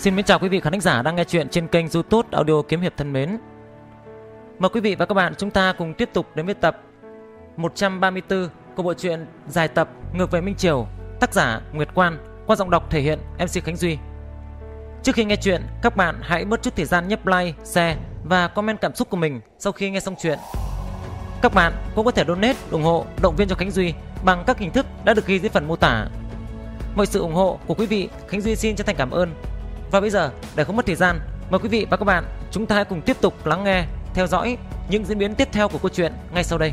Xin mến chào quý vị khán thính giả đang nghe chuyện trên kênh YouTube Audio Kiếm hiệp thân mến. Mời quý vị và các bạn chúng ta cùng tiếp tục đến với tập 134 của bộ truyện dài tập Ngược về Minh Triều, tác giả Nguyệt Quan qua giọng đọc thể hiện MC Khánh Duy. Trước khi nghe chuyện, các bạn hãy bớt chút thời gian nhấp like, share và comment cảm xúc của mình sau khi nghe xong chuyện. Các bạn cũng có thể donate, ủng hộ, động viên cho Khánh Duy bằng các hình thức đã được ghi dưới phần mô tả. Mọi sự ủng hộ của quý vị, Khánh Duy xin chân thành cảm ơn và bây giờ để không mất thời gian, mời quý vị và các bạn chúng ta hãy cùng tiếp tục lắng nghe, theo dõi những diễn biến tiếp theo của câu chuyện ngay sau đây.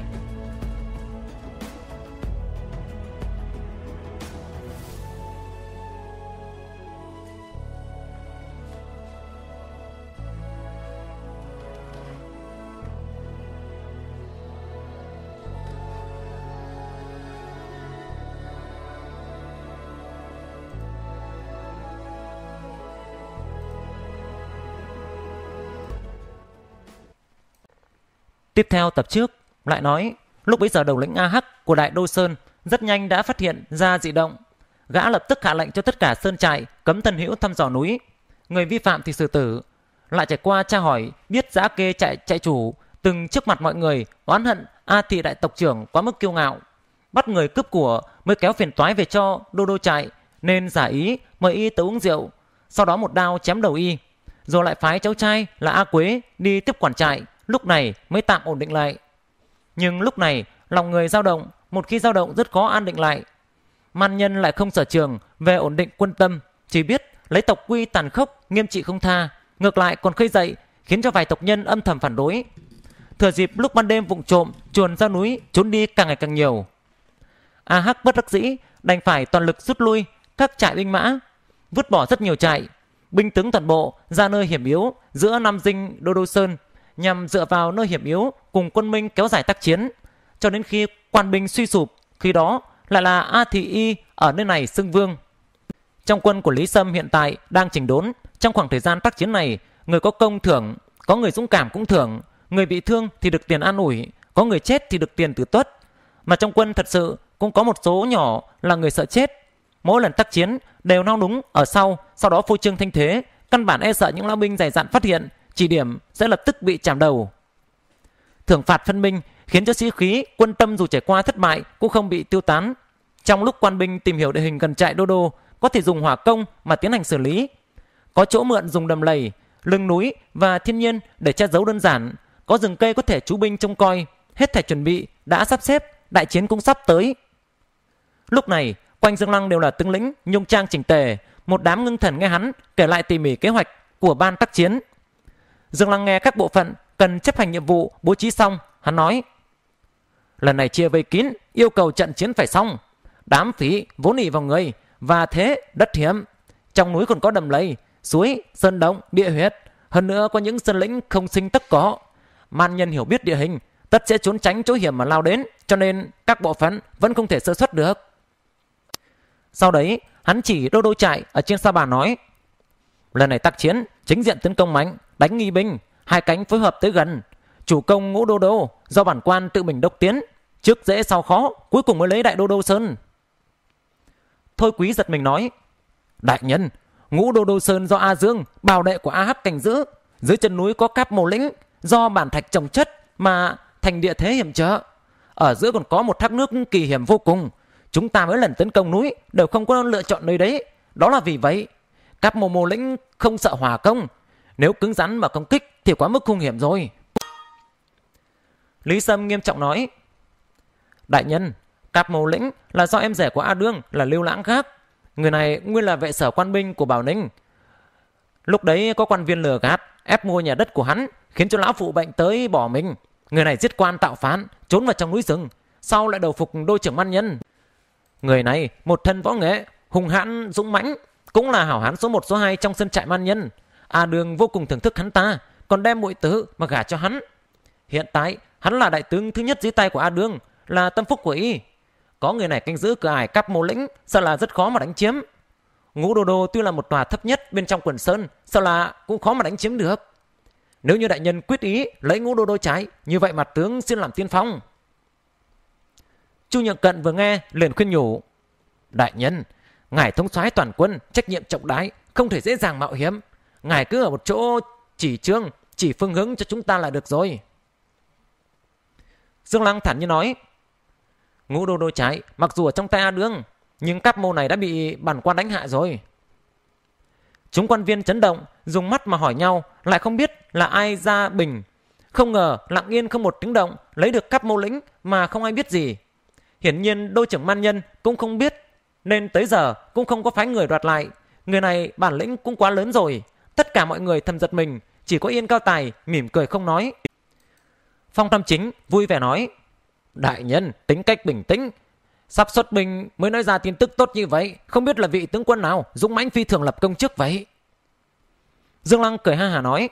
Tiếp theo tập trước lại nói lúc bấy giờ đầu lĩnh AH của Đại Đô Sơn rất nhanh đã phát hiện ra dị động. Gã lập tức hạ lệnh cho tất cả sơn trại cấm thân hữu thăm dò núi. Người vi phạm thì xử tử. Lại trải qua tra hỏi biết giã kê chạy chạy chủ từng trước mặt mọi người oán hận A Thị Đại Tộc trưởng quá mức kiêu ngạo. Bắt người cướp của mới kéo phiền toái về cho đô đô trại nên giả ý mời y tới uống rượu. Sau đó một đao chém đầu y. Rồi lại phái cháu trai là A Quế đi tiếp quản trại lúc này mới tạm ổn định lại. Nhưng lúc này, lòng người dao động, một khi dao động rất khó an định lại. Man nhân lại không sở trường về ổn định quân tâm, chỉ biết lấy tộc quy tàn khốc, nghiêm trị không tha, ngược lại còn khơi dậy, khiến cho vài tộc nhân âm thầm phản đối. Thừa dịp lúc ban đêm vụng trộm, chuồn ra núi, trốn đi càng ngày càng nhiều. A Hắc bất đắc dĩ, đành phải toàn lực rút lui các trại binh mã, vứt bỏ rất nhiều trại, binh tướng toàn bộ ra nơi hiểm yếu giữa Nam Dinh Đô Đô Sơn nhằm dựa vào nơi hiểm yếu cùng quân Minh kéo dài tác chiến, cho đến khi quan binh suy sụp, khi đó lại là A Thị Y ở nơi này xưng vương. Trong quân của Lý Sâm hiện tại đang chỉnh đốn, trong khoảng thời gian tác chiến này, người có công thưởng, có người dũng cảm cũng thưởng, người bị thương thì được tiền an ủi, có người chết thì được tiền tử tuất. Mà trong quân thật sự cũng có một số nhỏ là người sợ chết. Mỗi lần tác chiến đều nao núng ở sau, sau đó phô trương thanh thế, căn bản e sợ những lão binh dày dặn phát hiện chỉ điểm sẽ lập tức bị chạm đầu. Thưởng phạt phân minh khiến cho sĩ khí quân tâm dù trải qua thất bại cũng không bị tiêu tán. Trong lúc quan binh tìm hiểu địa hình gần trại Đô Đô, có thể dùng hỏa công mà tiến hành xử lý. Có chỗ mượn dùng đầm lầy, lưng núi và thiên nhiên để che giấu đơn giản, có rừng cây có thể trú binh trông coi, hết thể chuẩn bị đã sắp xếp, đại chiến cũng sắp tới. Lúc này, quanh Dương Lăng đều là tướng lĩnh, nhung trang chỉnh tề, một đám ngưng thần nghe hắn kể lại tỉ mỉ kế hoạch của ban tác chiến dừng lắng nghe các bộ phận cần chấp hành nhiệm vụ bố trí xong, hắn nói. Lần này chia vây kín, yêu cầu trận chiến phải xong. Đám phí vốn ỉ vào người, và thế đất hiếm. Trong núi còn có đầm lầy, suối, sơn động, địa huyệt. Hơn nữa có những sơn lĩnh không sinh tất có. Man nhân hiểu biết địa hình, tất sẽ trốn tránh chỗ hiểm mà lao đến, cho nên các bộ phận vẫn không thể sơ xuất được. Sau đấy, hắn chỉ đô đô chạy ở trên sa bà nói. Lần này tác chiến, chính diện tấn công mạnh, đánh nghi binh hai cánh phối hợp tới gần chủ công ngũ đô đô do bản quan tự mình đốc tiến trước dễ sau khó cuối cùng mới lấy đại đô đô sơn thôi quý giật mình nói đại nhân ngũ đô đô sơn do a dương bảo đệ của a hắc cảnh giữ dưới chân núi có cáp mồ lĩnh do bản thạch trồng chất mà thành địa thế hiểm trở ở giữa còn có một thác nước kỳ hiểm vô cùng chúng ta mới lần tấn công núi đều không có lựa chọn nơi đấy đó là vì vậy cáp mồ mồ lĩnh không sợ hỏa công nếu cứng rắn mà công kích thì quá mức hung hiểm rồi. Lý Sâm nghiêm trọng nói. Đại nhân, cạp màu lĩnh là do em rể của A Đương là Lưu Lãng khác Người này nguyên là vệ sở quan binh của Bảo Ninh. Lúc đấy có quan viên lừa gạt, ép mua nhà đất của hắn, khiến cho lão phụ bệnh tới bỏ mình. Người này giết quan tạo phán, trốn vào trong núi rừng, sau lại đầu phục đôi trưởng man nhân. Người này một thân võ nghệ, hùng hãn, dũng mãnh, cũng là hảo hán số 1 số 2 trong sân trại man nhân. A Đường vô cùng thưởng thức hắn ta, còn đem muội tử mà gả cho hắn. Hiện tại, hắn là đại tướng thứ nhất dưới tay của A Đường, là tâm phúc của y. Có người này canh giữ cửa ải cắp mô lĩnh, sợ là rất khó mà đánh chiếm. Ngũ Đô Đô tuy là một tòa thấp nhất bên trong quần sơn, sao là cũng khó mà đánh chiếm được. Nếu như đại nhân quyết ý lấy Ngũ Đô Đô trái, như vậy mặt tướng xin làm tiên phong. Chu Nhượng Cận vừa nghe liền khuyên nhủ. Đại nhân, ngài thống soái toàn quân, trách nhiệm trọng đái, không thể dễ dàng mạo hiểm, Ngài cứ ở một chỗ chỉ trương, chỉ phương hướng cho chúng ta là được rồi. Dương Lăng thản nhiên nói, ngũ đô đô trái, mặc dù ở trong tay A Đương, nhưng các mô này đã bị bản quan đánh hạ rồi. Chúng quan viên chấn động, dùng mắt mà hỏi nhau, lại không biết là ai ra bình. Không ngờ, lặng yên không một tiếng động, lấy được các mô lĩnh mà không ai biết gì. Hiển nhiên đô trưởng man nhân cũng không biết, nên tới giờ cũng không có phái người đoạt lại. Người này bản lĩnh cũng quá lớn rồi, Tất cả mọi người thầm giật mình, chỉ có Yên Cao Tài mỉm cười không nói. Phong Tam Chính vui vẻ nói, Đại nhân, tính cách bình tĩnh. Sắp xuất binh mới nói ra tin tức tốt như vậy, không biết là vị tướng quân nào dũng mãnh phi thường lập công trước vậy. Dương Lăng cười ha hà nói,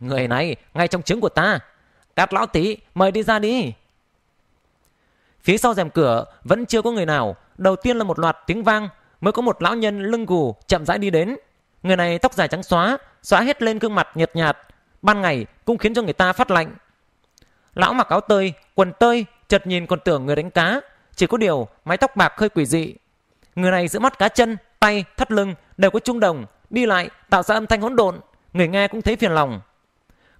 Người này, ngay trong trứng của ta. Cát lão tí, mời đi ra đi. Phía sau rèm cửa vẫn chưa có người nào, đầu tiên là một loạt tiếng vang, mới có một lão nhân lưng gù chậm rãi đi đến. Người này tóc dài trắng xóa, xóa hết lên gương mặt nhợt nhạt, ban ngày cũng khiến cho người ta phát lạnh. Lão mặc áo tơi, quần tơi, chợt nhìn còn tưởng người đánh cá, chỉ có điều mái tóc bạc hơi quỷ dị. Người này giữa mắt cá chân, tay, thắt lưng đều có trung đồng, đi lại tạo ra âm thanh hỗn độn, người nghe cũng thấy phiền lòng.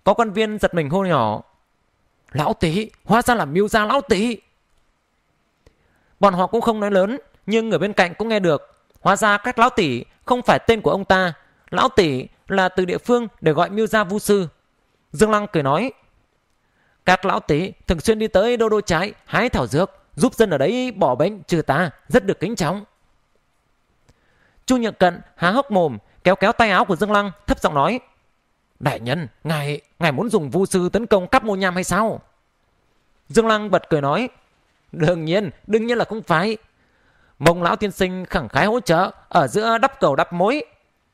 Có quan viên giật mình hô nhỏ, Lão tí, hóa ra là mưu gia lão tí. Bọn họ cũng không nói lớn, nhưng người bên cạnh cũng nghe được. Hóa ra các lão tỷ không phải tên của ông ta. Lão tỷ là từ địa phương để gọi miêu gia vu sư. Dương Lăng cười nói. Các lão tỷ thường xuyên đi tới đô đô trái hái thảo dược, giúp dân ở đấy bỏ bệnh trừ tà, rất được kính trọng. Chu Nhật Cận há hốc mồm, kéo kéo tay áo của Dương Lăng, thấp giọng nói. Đại nhân, ngài, ngài muốn dùng vu sư tấn công cắp mô nham hay sao? Dương Lăng bật cười nói. Đương nhiên, đương nhiên là không phải mông lão tiên sinh khẳng khái hỗ trợ ở giữa đắp cầu đắp mối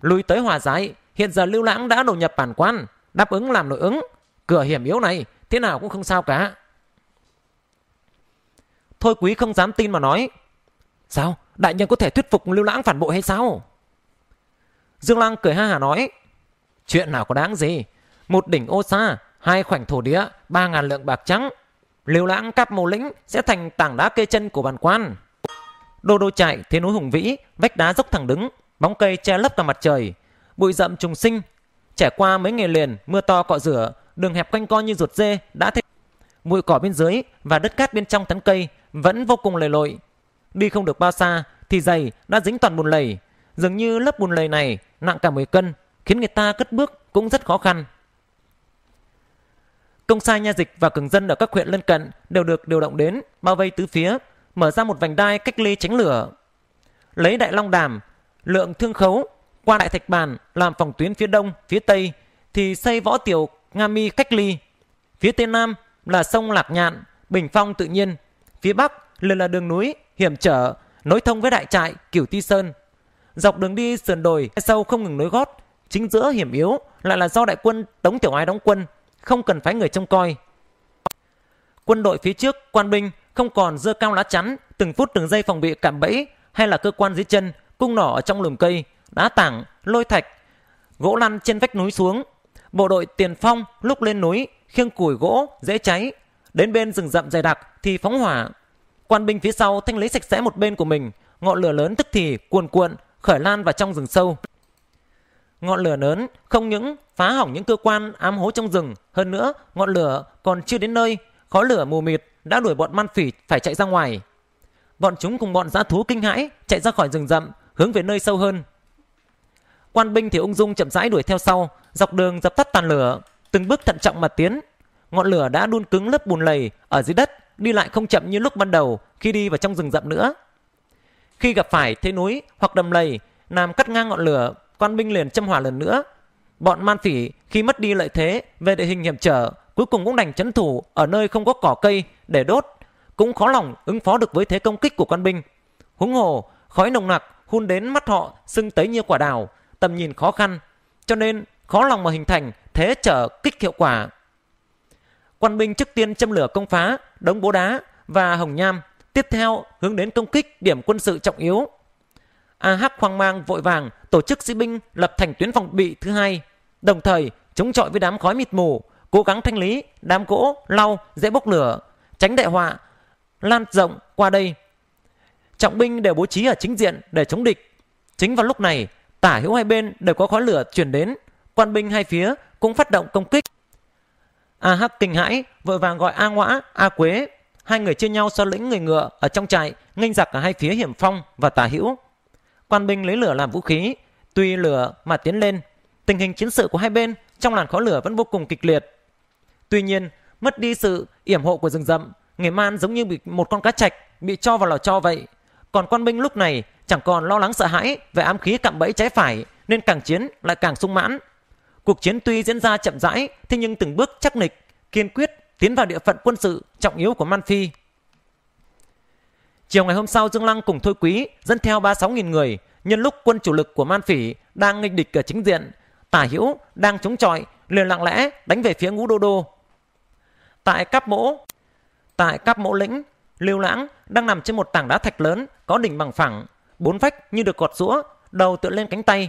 lùi tới hòa giải hiện giờ lưu lãng đã đột nhập bản quan đáp ứng làm nội ứng cửa hiểm yếu này thế nào cũng không sao cả thôi quý không dám tin mà nói sao đại nhân có thể thuyết phục lưu lãng phản bội hay sao dương lăng cười ha hà nói chuyện nào có đáng gì một đỉnh ô xa hai khoảnh thổ địa ba ngàn lượng bạc trắng lưu lãng cắp mô lĩnh sẽ thành tảng đá kê chân của bản quan Đô đô chạy thế núi hùng vĩ, vách đá dốc thẳng đứng, bóng cây che lấp cả mặt trời, bụi rậm trùng sinh. Trải qua mấy ngày liền, mưa to cọ rửa, đường hẹp quanh co như ruột dê đã thấy bụi cỏ bên dưới và đất cát bên trong tán cây vẫn vô cùng lầy lội. Đi không được bao xa thì giày đã dính toàn bùn lầy, dường như lớp bùn lầy này nặng cả 10 cân, khiến người ta cất bước cũng rất khó khăn. Công sai nha dịch và cường dân ở các huyện lân cận đều được điều động đến bao vây tứ phía mở ra một vành đai cách ly tránh lửa. Lấy đại long đàm, lượng thương khấu, qua đại thạch bàn làm phòng tuyến phía đông, phía tây thì xây võ tiểu Nga Mi cách ly. Phía tây nam là sông Lạc Nhạn, Bình Phong tự nhiên. Phía bắc liền là đường núi, hiểm trở, nối thông với đại trại kiểu Ti Sơn. Dọc đường đi sườn đồi sâu không ngừng nối gót, chính giữa hiểm yếu lại là do đại quân Tống Tiểu Ái đóng quân, không cần phái người trông coi. Quân đội phía trước, quan binh không còn dơ cao lá chắn từng phút từng giây phòng bị cạm bẫy hay là cơ quan dưới chân cung nỏ ở trong lùm cây đá tảng lôi thạch gỗ lăn trên vách núi xuống bộ đội tiền phong lúc lên núi khiêng củi gỗ dễ cháy đến bên rừng rậm dày đặc thì phóng hỏa quan binh phía sau thanh lý sạch sẽ một bên của mình ngọn lửa lớn tức thì cuồn cuộn khởi lan vào trong rừng sâu ngọn lửa lớn không những phá hỏng những cơ quan ám hố trong rừng hơn nữa ngọn lửa còn chưa đến nơi khói lửa mù mịt đã đuổi bọn man phỉ phải chạy ra ngoài. Bọn chúng cùng bọn dã thú kinh hãi chạy ra khỏi rừng rậm, hướng về nơi sâu hơn. Quan binh thì ung dung chậm rãi đuổi theo sau, dọc đường dập tắt tàn lửa, từng bước thận trọng mà tiến. Ngọn lửa đã đun cứng lớp bùn lầy ở dưới đất, đi lại không chậm như lúc ban đầu khi đi vào trong rừng rậm nữa. Khi gặp phải thế núi hoặc đầm lầy, làm cắt ngang ngọn lửa, quan binh liền châm hỏa lần nữa. Bọn man phỉ khi mất đi lợi thế về địa hình hiểm trở cuối cùng cũng đành chấn thủ ở nơi không có cỏ cây để đốt, cũng khó lòng ứng phó được với thế công kích của quân binh. Huống hồ, khói nồng nặc hun đến mắt họ sưng tấy như quả đào, tầm nhìn khó khăn, cho nên khó lòng mà hình thành thế trở kích hiệu quả. quân binh trước tiên châm lửa công phá đống bố đá và hồng nham, tiếp theo hướng đến công kích điểm quân sự trọng yếu. A Hắc hoang mang vội vàng tổ chức sĩ binh lập thành tuyến phòng bị thứ hai, đồng thời chống chọi với đám khói mịt mù, cố gắng thanh lý đám gỗ lau dễ bốc lửa tránh đại họa lan rộng qua đây trọng binh đều bố trí ở chính diện để chống địch chính vào lúc này tả hữu hai bên đều có khói lửa chuyển đến quan binh hai phía cũng phát động công kích a hắc kinh hãi vội vàng gọi a ngoã a quế hai người chia nhau so lĩnh người ngựa ở trong trại nghênh giặc cả hai phía hiểm phong và tả hữu quan binh lấy lửa làm vũ khí tuy lửa mà tiến lên tình hình chiến sự của hai bên trong làn khói lửa vẫn vô cùng kịch liệt Tuy nhiên, mất đi sự yểm hộ của rừng rậm, người man giống như bị một con cá trạch bị cho vào lò cho vậy. Còn quan binh lúc này chẳng còn lo lắng sợ hãi về ám khí cạm bẫy trái phải nên càng chiến lại càng sung mãn. Cuộc chiến tuy diễn ra chậm rãi thế nhưng từng bước chắc nịch, kiên quyết tiến vào địa phận quân sự trọng yếu của Man Phi. Chiều ngày hôm sau Dương Lăng cùng Thôi Quý dẫn theo 36.000 người nhân lúc quân chủ lực của Man Phỉ đang nghịch địch ở chính diện, tả hữu đang chống chọi liền lặng lẽ đánh về phía ngũ đô đô Tại Cáp Mỗ, tại Cáp Mỗ lĩnh, Lưu Lãng đang nằm trên một tảng đá thạch lớn có đỉnh bằng phẳng, bốn vách như được gọt rũa, đầu tựa lên cánh tay.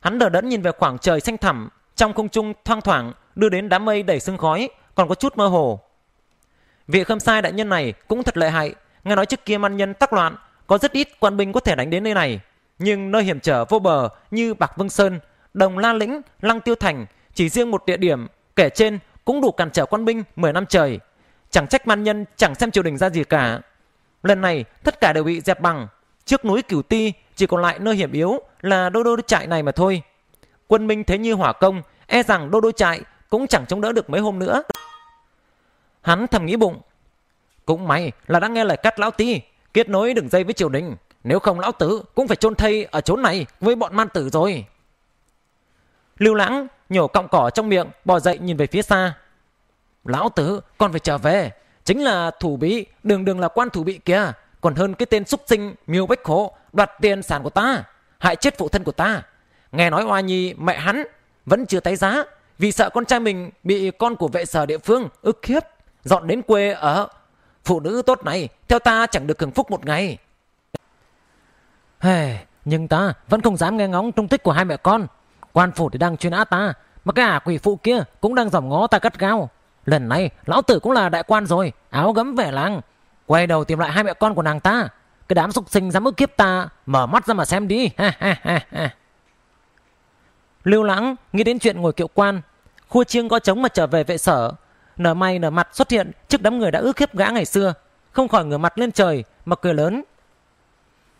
Hắn đờ đẫn nhìn về khoảng trời xanh thẳm, trong không trung thoang thoảng đưa đến đám mây đầy sương khói, còn có chút mơ hồ. Vị khâm sai đại nhân này cũng thật lợi hại, nghe nói trước kia man nhân tắc loạn, có rất ít quan binh có thể đánh đến nơi này, nhưng nơi hiểm trở vô bờ như Bạc Vương Sơn, Đồng La Lĩnh, Lăng Tiêu Thành chỉ riêng một địa điểm kể trên cũng đủ cản trở quan binh 10 năm trời. Chẳng trách man nhân chẳng xem triều đình ra gì cả. Lần này tất cả đều bị dẹp bằng. Trước núi Cửu Ti chỉ còn lại nơi hiểm yếu là đô đô trại này mà thôi. Quân Minh thế như hỏa công, e rằng đô đô trại cũng chẳng chống đỡ được mấy hôm nữa. Hắn thầm nghĩ bụng. Cũng may là đã nghe lời cắt lão ti, kết nối đường dây với triều đình. Nếu không lão tử cũng phải chôn thây ở chỗ này với bọn man tử rồi. Lưu Lãng nhổ cọng cỏ trong miệng, bò dậy nhìn về phía xa. Lão tử con phải trở về. Chính là thủ bí, đừng đừng là quan thủ bị kia. Còn hơn cái tên xúc sinh miêu bách khổ, đoạt tiền sản của ta, hại chết phụ thân của ta. Nghe nói Hoa Nhi, mẹ hắn, vẫn chưa tái giá. Vì sợ con trai mình bị con của vệ sở địa phương ức hiếp, dọn đến quê ở. Phụ nữ tốt này, theo ta chẳng được hưởng phúc một ngày. Hey, nhưng ta vẫn không dám nghe ngóng trung tích của hai mẹ con quan phủ thì đang chuyên áp ta mà cái ả quỷ phụ kia cũng đang dòm ngó ta cắt gao lần này lão tử cũng là đại quan rồi áo gấm vẻ làng quay đầu tìm lại hai mẹ con của nàng ta cái đám súc sinh dám ức kiếp ta mở mắt ra mà xem đi ha ha ha ha lưu lãng nghĩ đến chuyện ngồi kiệu quan khua chiêng có trống mà trở về vệ sở nở may nở mặt xuất hiện trước đám người đã ước hiếp gã ngày xưa không khỏi ngửa mặt lên trời mà cười lớn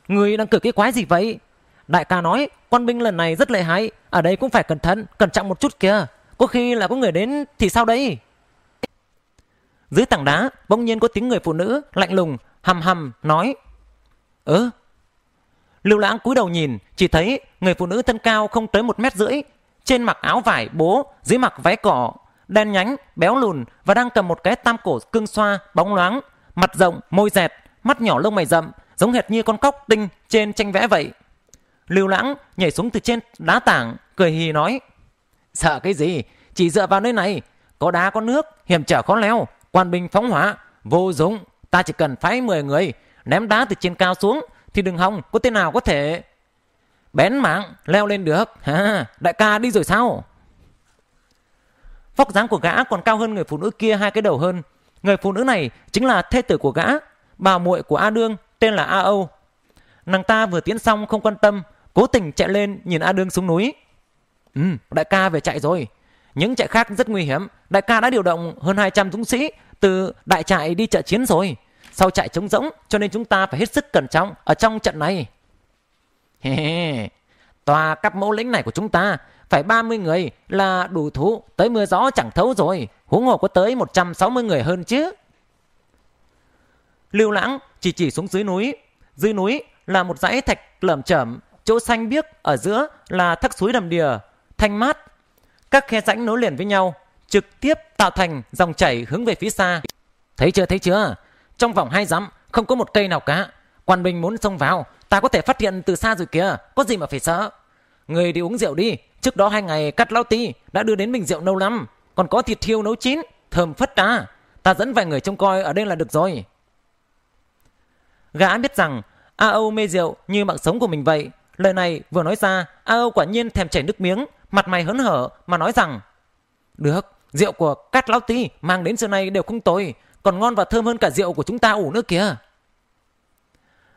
người đang cười cái quái gì vậy Đại ca nói, quan binh lần này rất lợi hại, ở đây cũng phải cẩn thận, cẩn trọng một chút kìa. Có khi là có người đến thì sao đấy? Dưới tảng đá, bỗng nhiên có tiếng người phụ nữ, lạnh lùng, hầm hầm, nói. Ơ? Ừ. Lưu lãng cúi đầu nhìn, chỉ thấy người phụ nữ thân cao không tới một mét rưỡi. Trên mặc áo vải bố, dưới mặc váy cỏ, đen nhánh, béo lùn và đang cầm một cái tam cổ cương xoa, bóng loáng, mặt rộng, môi dẹt, mắt nhỏ lông mày rậm, giống hệt như con cóc tinh trên tranh vẽ vậy. Lưu Lãng nhảy xuống từ trên đá tảng, cười hì nói. Sợ cái gì? Chỉ dựa vào nơi này. Có đá có nước, hiểm trở khó leo, quan binh phóng hỏa, vô dụng. Ta chỉ cần phái 10 người, ném đá từ trên cao xuống, thì đừng hòng có tên nào có thể... Bén mạng, leo lên được. Ha, đại ca đi rồi sao? Vóc dáng của gã còn cao hơn người phụ nữ kia hai cái đầu hơn. Người phụ nữ này chính là thê tử của gã, bà muội của A Đương, tên là A Âu. Nàng ta vừa tiến xong không quan tâm, cố tình chạy lên nhìn A Đương xuống núi. Ừ, đại ca về chạy rồi. Những trại khác rất nguy hiểm. Đại ca đã điều động hơn 200 dũng sĩ từ đại trại đi trợ chiến rồi. Sau trại trống rỗng cho nên chúng ta phải hết sức cẩn trọng ở trong trận này. Hề Tòa các mẫu lĩnh này của chúng ta phải 30 người là đủ thú tới mưa gió chẳng thấu rồi. Huống hồ có tới 160 người hơn chứ. Lưu Lãng chỉ chỉ xuống dưới núi. Dưới núi là một dãy thạch lởm chởm chỗ xanh biếc ở giữa là thác suối đầm đìa, thanh mát. Các khe rãnh nối liền với nhau, trực tiếp tạo thành dòng chảy hướng về phía xa. Thấy chưa, thấy chưa? Trong vòng hai dặm không có một cây nào cả. Quan Bình muốn xông vào, ta có thể phát hiện từ xa rồi kìa, có gì mà phải sợ. Người đi uống rượu đi, trước đó hai ngày cắt lão ti đã đưa đến bình rượu nâu lắm, còn có thịt thiêu nấu chín, thơm phất ta Ta dẫn vài người trông coi ở đây là được rồi. Gã biết rằng A Âu mê rượu như mạng sống của mình vậy, Lời này vừa nói ra, A Âu quả nhiên thèm chảy nước miếng, mặt mày hớn hở mà nói rằng Được, rượu của Cát Lão Tí mang đến giờ này đều không tồi, còn ngon và thơm hơn cả rượu của chúng ta ủ nữa kìa.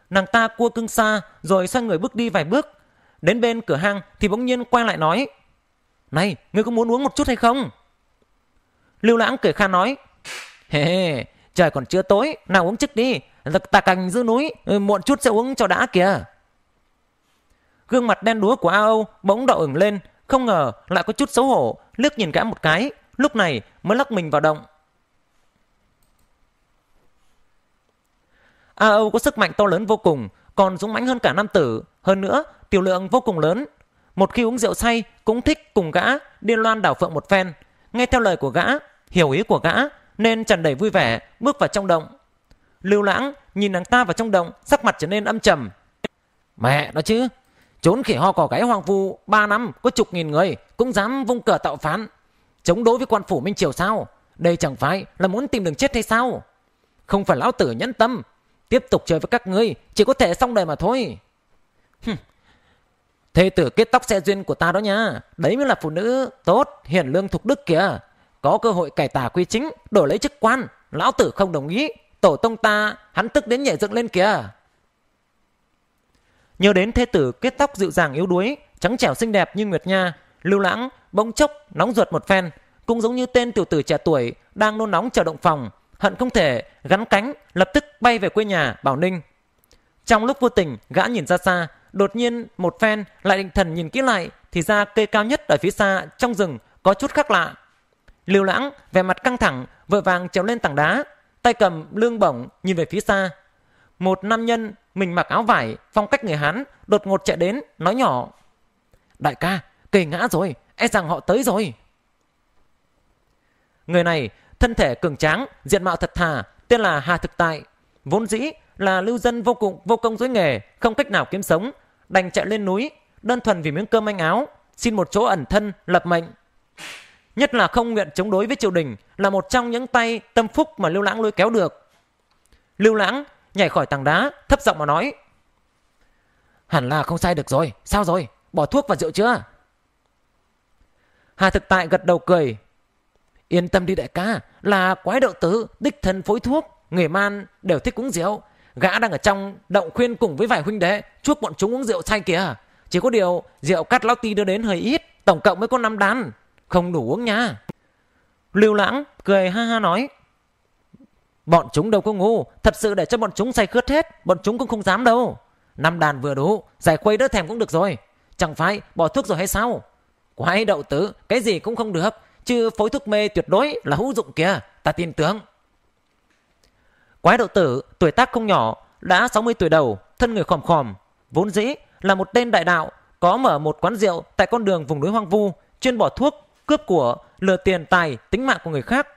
Nàng ta cua cưng xa rồi xoay người bước đi vài bước. Đến bên cửa hang thì bỗng nhiên quay lại nói Này, ngươi có muốn uống một chút hay không? Lưu Lãng kể kha nói Hề hey, trời còn chưa tối, nào uống trước đi, ta cành giữ núi, muộn chút sẽ uống cho đã kìa. Gương mặt đen đúa của A Âu bỗng đỏ ửng lên, không ngờ lại có chút xấu hổ, liếc nhìn gã một cái, lúc này mới lắc mình vào động. A Âu có sức mạnh to lớn vô cùng, còn dũng mãnh hơn cả nam tử, hơn nữa tiểu lượng vô cùng lớn. Một khi uống rượu say cũng thích cùng gã điên loan đảo phượng một phen, nghe theo lời của gã, hiểu ý của gã nên tràn đầy vui vẻ bước vào trong động. Lưu Lãng nhìn nàng ta vào trong động, sắc mặt trở nên âm trầm. Mẹ nó chứ, Trốn khỉ ho cỏ gáy hoàng phu ba năm có chục nghìn người cũng dám vung cờ tạo phán. Chống đối với quan phủ Minh Triều sao? Đây chẳng phải là muốn tìm đường chết hay sao? Không phải lão tử nhẫn tâm. Tiếp tục chơi với các ngươi chỉ có thể xong đời mà thôi. Hừm. Thê tử kết tóc xe duyên của ta đó nha. Đấy mới là phụ nữ tốt, hiền lương thục đức kìa. Có cơ hội cải tà quy chính, đổi lấy chức quan. Lão tử không đồng ý. Tổ tông ta hắn tức đến nhảy dựng lên kìa. Nhớ đến thế tử kết tóc dịu dàng yếu đuối, trắng trẻo xinh đẹp như Nguyệt Nha, Lưu Lãng bỗng chốc nóng ruột một phen, cũng giống như tên tiểu tử trẻ tuổi đang nôn nóng chờ động phòng, hận không thể gắn cánh lập tức bay về quê nhà Bảo Ninh. Trong lúc vô tình, gã nhìn ra xa, đột nhiên một phen lại định thần nhìn kỹ lại, thì ra cây cao nhất ở phía xa trong rừng có chút khác lạ. Lưu Lãng vẻ mặt căng thẳng, vội vàng trèo lên tảng đá, tay cầm lương bổng nhìn về phía xa một nam nhân mình mặc áo vải, phong cách người Hán, đột ngột chạy đến, nói nhỏ. Đại ca, kề ngã rồi, e rằng họ tới rồi. Người này, thân thể cường tráng, diện mạo thật thà, tên là Hà Thực Tại. Vốn dĩ là lưu dân vô cùng vô công dối nghề, không cách nào kiếm sống, đành chạy lên núi, đơn thuần vì miếng cơm manh áo, xin một chỗ ẩn thân, lập mệnh. Nhất là không nguyện chống đối với triều đình là một trong những tay tâm phúc mà Lưu Lãng lôi kéo được. Lưu Lãng nhảy khỏi tảng đá, thấp giọng mà nói. Hẳn là không sai được rồi, sao rồi, bỏ thuốc và rượu chưa? Hà thực tại gật đầu cười. Yên tâm đi đại ca, là quái đậu tứ, đích thân phối thuốc, người man đều thích uống rượu. Gã đang ở trong động khuyên cùng với vài huynh đệ, chuốc bọn chúng uống rượu say kìa. Chỉ có điều, rượu cắt lão ti đưa đến hơi ít, tổng cộng mới có 5 đan Không đủ uống nha. Lưu lãng cười ha ha nói. Bọn chúng đâu có ngu, thật sự để cho bọn chúng say khướt hết, bọn chúng cũng không dám đâu. Năm đàn vừa đủ, giải khuây đỡ thèm cũng được rồi. Chẳng phải bỏ thuốc rồi hay sao? Quái đậu tử, cái gì cũng không được, chứ phối thuốc mê tuyệt đối là hữu dụng kìa, ta tin tưởng. Quái đậu tử, tuổi tác không nhỏ, đã 60 tuổi đầu, thân người khòm khòm, vốn dĩ là một tên đại đạo, có mở một quán rượu tại con đường vùng núi hoang vu, chuyên bỏ thuốc, cướp của, lừa tiền tài, tính mạng của người khác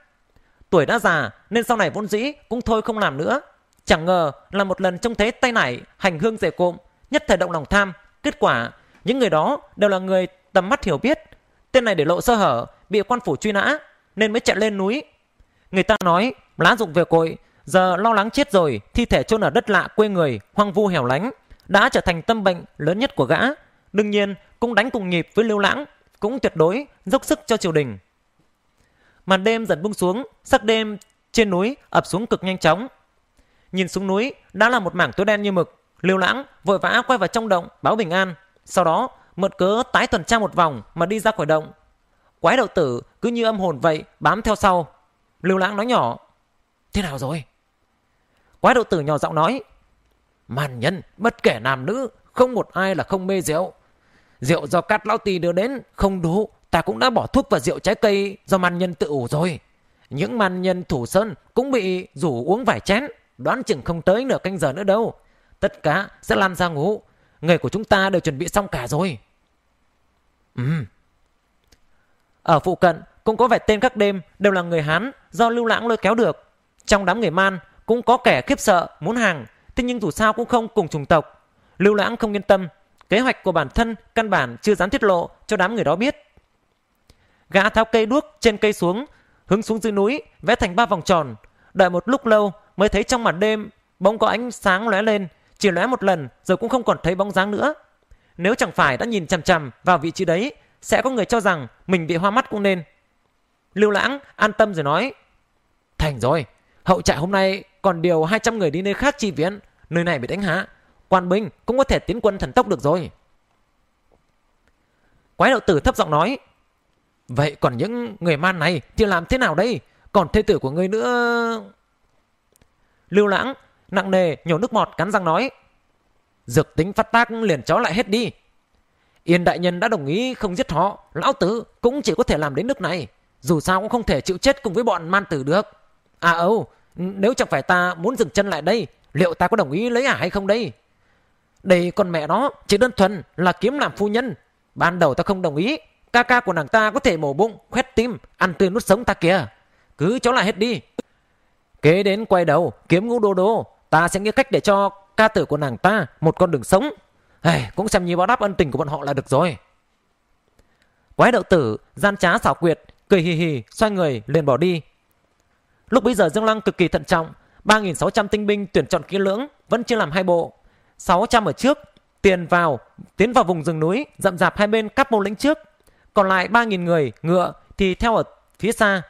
tuổi đã già nên sau này vốn dĩ cũng thôi không làm nữa. Chẳng ngờ là một lần trông thấy tay nải hành hương rể cộm, nhất thời động lòng tham, kết quả những người đó đều là người tầm mắt hiểu biết. Tên này để lộ sơ hở, bị quan phủ truy nã nên mới chạy lên núi. Người ta nói lá dụng về cội, giờ lo lắng chết rồi, thi thể chôn ở đất lạ quê người, hoang vu hẻo lánh, đã trở thành tâm bệnh lớn nhất của gã. Đương nhiên, cũng đánh cùng nhịp với Lưu Lãng, cũng tuyệt đối dốc sức cho triều đình màn đêm dần buông xuống sắc đêm trên núi ập xuống cực nhanh chóng nhìn xuống núi đã là một mảng tối đen như mực Lưu lãng vội vã quay vào trong động báo bình an sau đó mượn cớ tái tuần tra một vòng mà đi ra khỏi động quái đầu tử cứ như âm hồn vậy bám theo sau Lưu lãng nói nhỏ thế nào rồi quái đầu tử nhỏ giọng nói màn nhân bất kể nam nữ không một ai là không mê rượu rượu do cát lão tỳ đưa đến không đủ ta cũng đã bỏ thuốc và rượu trái cây do man nhân tự ủ rồi. Những man nhân thủ sơn cũng bị rủ uống vài chén, đoán chừng không tới nửa canh giờ nữa đâu. Tất cả sẽ lan ra ngủ. Người của chúng ta đều chuẩn bị xong cả rồi. Ừ. Ở phụ cận cũng có vài tên các đêm đều là người Hán do lưu lãng lôi kéo được. Trong đám người man cũng có kẻ khiếp sợ, muốn hàng, thế nhưng dù sao cũng không cùng chủng tộc. Lưu lãng không yên tâm, kế hoạch của bản thân căn bản chưa dám tiết lộ cho đám người đó biết. Gã tháo cây đuốc trên cây xuống, hướng xuống dưới núi, vẽ thành ba vòng tròn. Đợi một lúc lâu mới thấy trong màn đêm bỗng có ánh sáng lóe lên, chỉ lóe một lần rồi cũng không còn thấy bóng dáng nữa. Nếu chẳng phải đã nhìn chằm chằm vào vị trí đấy, sẽ có người cho rằng mình bị hoa mắt cũng nên. Lưu Lãng an tâm rồi nói, Thành rồi, hậu trại hôm nay còn điều 200 người đi nơi khác chi viện, nơi này bị đánh hạ. Quan binh cũng có thể tiến quân thần tốc được rồi. Quái đạo tử thấp giọng nói, Vậy còn những người man này thì làm thế nào đây? Còn thê tử của ngươi nữa... Lưu lãng, nặng nề, nhổ nước bọt cắn răng nói. Dược tính phát tác liền chó lại hết đi. Yên đại nhân đã đồng ý không giết họ, lão tử cũng chỉ có thể làm đến nước này. Dù sao cũng không thể chịu chết cùng với bọn man tử được. À âu, nếu chẳng phải ta muốn dừng chân lại đây, liệu ta có đồng ý lấy ả hay không đây? Đây con mẹ nó chỉ đơn thuần là kiếm làm phu nhân. Ban đầu ta không đồng ý, Ca ca của nàng ta có thể mổ bụng, khoét tim, ăn tươi nuốt sống ta kìa. Cứ cháu lại hết đi. Kế đến quay đầu, kiếm ngũ đô đô. Ta sẽ nghĩ cách để cho ca tử của nàng ta một con đường sống. Hey, cũng xem như báo đáp ân tình của bọn họ là được rồi. Quái đậu tử, gian trá xảo quyệt, cười hì hì, xoay người, liền bỏ đi. Lúc bây giờ Dương Lăng cực kỳ thận trọng, 3.600 tinh binh tuyển chọn kỹ lưỡng, vẫn chưa làm hai bộ. 600 ở trước, tiền vào, tiến vào vùng rừng núi, dặm dạp hai bên cắp môn lĩnh trước, còn lại 3.000 người ngựa thì theo ở phía xa.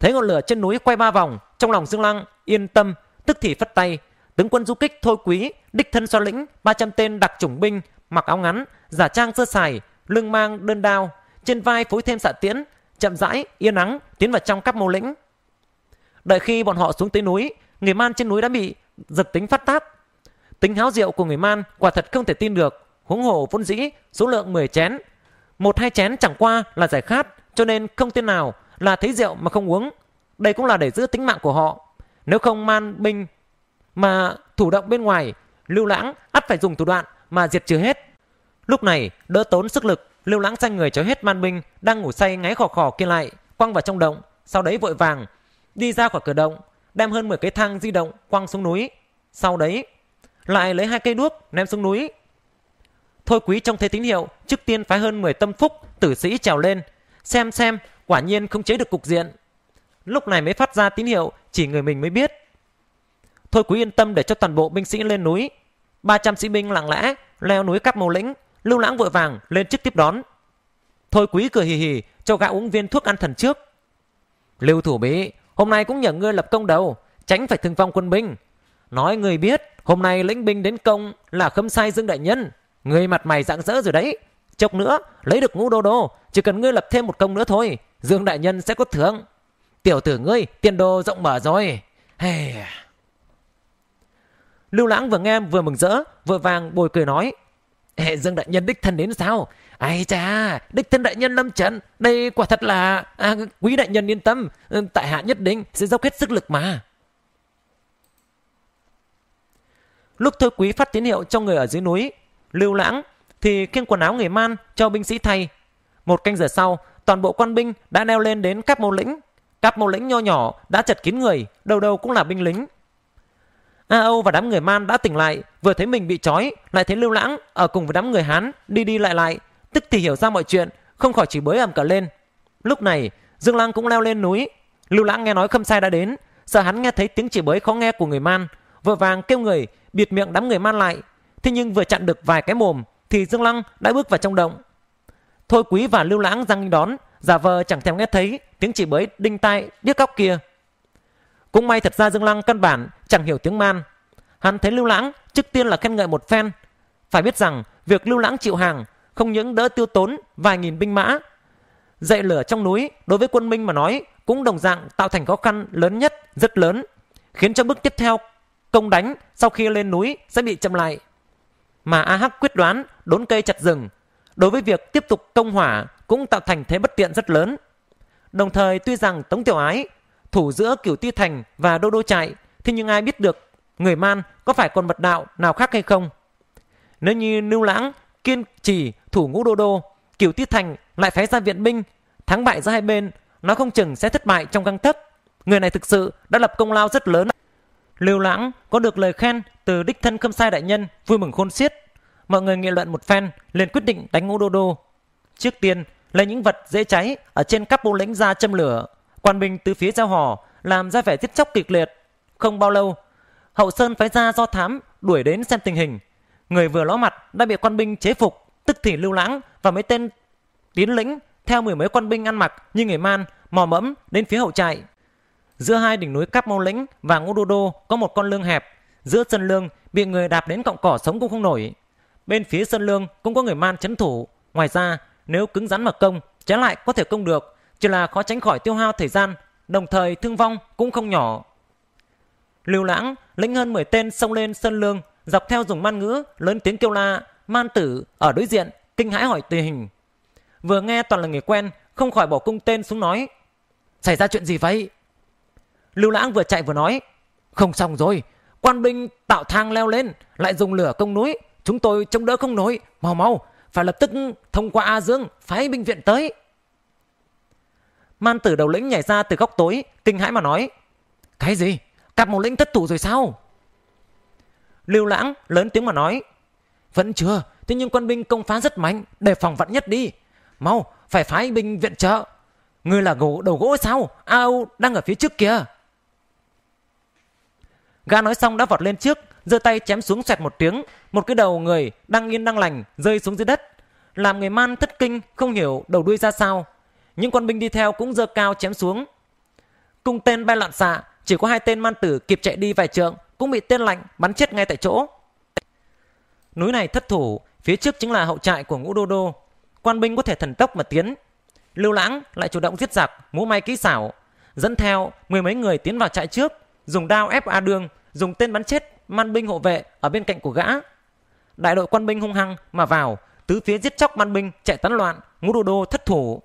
Thấy ngọn lửa chân núi quay ba vòng, trong lòng Dương Lăng yên tâm, tức thì phất tay. Tướng quân du kích thôi quý, đích thân so lĩnh, 300 tên đặc chủng binh, mặc áo ngắn, giả trang sơ sài, lưng mang đơn đao, trên vai phối thêm xạ tiễn, chậm rãi, yên nắng, tiến vào trong các mô lĩnh. Đợi khi bọn họ xuống tới núi, người man trên núi đã bị giật tính phát tác Tính háo rượu của người man quả thật không thể tin được, huống hồ vốn dĩ, số lượng 10 chén, một hai chén chẳng qua là giải khát cho nên không tên nào là thấy rượu mà không uống đây cũng là để giữ tính mạng của họ nếu không man binh mà thủ động bên ngoài lưu lãng ắt phải dùng thủ đoạn mà diệt trừ hết lúc này đỡ tốn sức lực lưu lãng xanh người cho hết man binh đang ngủ say ngáy khò khò kia lại quăng vào trong động sau đấy vội vàng đi ra khỏi cửa động đem hơn 10 cái thang di động quăng xuống núi sau đấy lại lấy hai cây đuốc ném xuống núi Thôi quý trong thế tín hiệu, trước tiên phái hơn 10 tâm phúc, tử sĩ trèo lên. Xem xem, quả nhiên không chế được cục diện. Lúc này mới phát ra tín hiệu, chỉ người mình mới biết. Thôi quý yên tâm để cho toàn bộ binh sĩ lên núi. 300 sĩ binh lặng lẽ, leo núi cắp màu lĩnh, lưu lãng vội vàng, lên trước tiếp đón. Thôi quý cười hì hì, cho gã uống viên thuốc ăn thần trước. Lưu thủ bí, hôm nay cũng nhờ ngươi lập công đầu, tránh phải thương vong quân binh. Nói người biết, hôm nay lĩnh binh đến công là không sai Dương Đại Nhân. Ngươi mặt mày rạng rỡ rồi đấy. Chốc nữa, lấy được ngũ đô đô, chỉ cần ngươi lập thêm một công nữa thôi, Dương Đại Nhân sẽ có thưởng. Tiểu tử ngươi, tiền đồ rộng mở rồi. Hey. Lưu Lãng vừa nghe vừa mừng rỡ, vừa vàng bồi cười nói. Ê, Dương Đại Nhân đích thân đến sao? Ai cha, đích thân đại nhân lâm trận, đây quả thật là... À, quý đại nhân yên tâm, ừ, tại hạ nhất định sẽ dốc hết sức lực mà. Lúc thôi quý phát tín hiệu cho người ở dưới núi, lưu lãng thì khiêng quần áo người man cho binh sĩ thay một canh giờ sau toàn bộ quan binh đã leo lên đến các mô lĩnh các mô lĩnh nho nhỏ đã chật kín người đầu đầu cũng là binh lính a âu và đám người man đã tỉnh lại vừa thấy mình bị trói lại thấy lưu lãng ở cùng với đám người hán đi đi lại lại tức thì hiểu ra mọi chuyện không khỏi chỉ bới ầm cả lên lúc này dương lăng cũng leo lên núi lưu lãng nghe nói khâm sai đã đến sợ hắn nghe thấy tiếng chỉ bới khó nghe của người man vội vàng kêu người bịt miệng đám người man lại Thế nhưng vừa chặn được vài cái mồm Thì Dương Lăng đã bước vào trong động Thôi quý và lưu lãng răng đón Giả vờ chẳng thèm nghe thấy Tiếng chỉ bới đinh tai điếc góc kia Cũng may thật ra Dương Lăng căn bản Chẳng hiểu tiếng man Hắn thấy lưu lãng trước tiên là khen ngợi một phen Phải biết rằng việc lưu lãng chịu hàng Không những đỡ tiêu tốn vài nghìn binh mã Dậy lửa trong núi Đối với quân Minh mà nói Cũng đồng dạng tạo thành khó khăn lớn nhất Rất lớn Khiến cho bước tiếp theo công đánh Sau khi lên núi sẽ bị chậm lại mà A AH Hắc quyết đoán đốn cây chặt rừng, đối với việc tiếp tục công hỏa cũng tạo thành thế bất tiện rất lớn. Đồng thời tuy rằng Tống Tiểu Ái thủ giữa Cửu Ti Thành và Đô Đô Trại thì nhưng ai biết được người Man có phải còn mật đạo nào khác hay không. Nếu như Lưu Lãng kiên trì thủ ngũ Đô Đô, Cửu Ti Thành lại phái ra viện binh, thắng bại giữa hai bên, nó không chừng sẽ thất bại trong căng thức. Người này thực sự đã lập công lao rất lớn. Lưu Lãng có được lời khen từ đích thân Khâm Sai đại nhân vui mừng khôn xiết. Mọi người nghị luận một phen liền quyết định đánh ngũ đô đô. Trước tiên lấy những vật dễ cháy ở trên các bộ lĩnh ra châm lửa. Quan binh từ phía giao hò làm ra vẻ giết chóc kịch liệt. Không bao lâu, Hậu Sơn phái ra do thám đuổi đến xem tình hình. Người vừa ló mặt đã bị quan binh chế phục, tức thì Lưu Lãng và mấy tên tiến lĩnh theo mười mấy quan binh ăn mặc như người man mò mẫm đến phía hậu trại Giữa hai đỉnh núi Cáp Mâu Lĩnh và Ngô Đô Đô có một con lương hẹp. Giữa sân lương bị người đạp đến cọng cỏ sống cũng không nổi. Bên phía sân lương cũng có người man chấn thủ. Ngoài ra, nếu cứng rắn mà công, trái lại có thể công được, chỉ là khó tránh khỏi tiêu hao thời gian, đồng thời thương vong cũng không nhỏ. Lưu Lãng lĩnh hơn 10 tên xông lên sân lương, dọc theo dùng man ngữ, lớn tiếng kêu la, man tử ở đối diện, kinh hãi hỏi tình hình. Vừa nghe toàn là người quen, không khỏi bỏ cung tên xuống nói. Xảy ra chuyện gì vậy? Lưu Lãng vừa chạy vừa nói Không xong rồi Quan binh tạo thang leo lên Lại dùng lửa công núi Chúng tôi chống đỡ không nổi Mau mau Phải lập tức thông qua A Dương Phái binh viện tới Man tử đầu lĩnh nhảy ra từ góc tối Kinh hãi mà nói Cái gì Cặp một lĩnh thất thủ rồi sao Lưu Lãng lớn tiếng mà nói Vẫn chưa Thế nhưng quân binh công phá rất mạnh đề phòng vặn nhất đi Mau phải phái binh viện trợ Ngươi là gỗ đầu gỗ sao Ao đang ở phía trước kia Gã nói xong đã vọt lên trước, giơ tay chém xuống xoẹt một tiếng, một cái đầu người đang yên đang lành rơi xuống dưới đất. Làm người man thất kinh, không hiểu đầu đuôi ra sao. Những quân binh đi theo cũng giơ cao chém xuống. Cung tên bay loạn xạ, chỉ có hai tên man tử kịp chạy đi vài trượng, cũng bị tên lạnh bắn chết ngay tại chỗ. Núi này thất thủ, phía trước chính là hậu trại của ngũ đô đô. Quan binh có thể thần tốc mà tiến. Lưu Lãng lại chủ động giết giặc, múa may kỹ xảo, dẫn theo mười mấy người tiến vào trại trước, dùng đao ép A Đương dùng tên bắn chết man binh hộ vệ ở bên cạnh của gã. Đại đội quan binh hung hăng mà vào, tứ phía giết chóc man binh chạy tán loạn, ngũ đô đô thất thủ.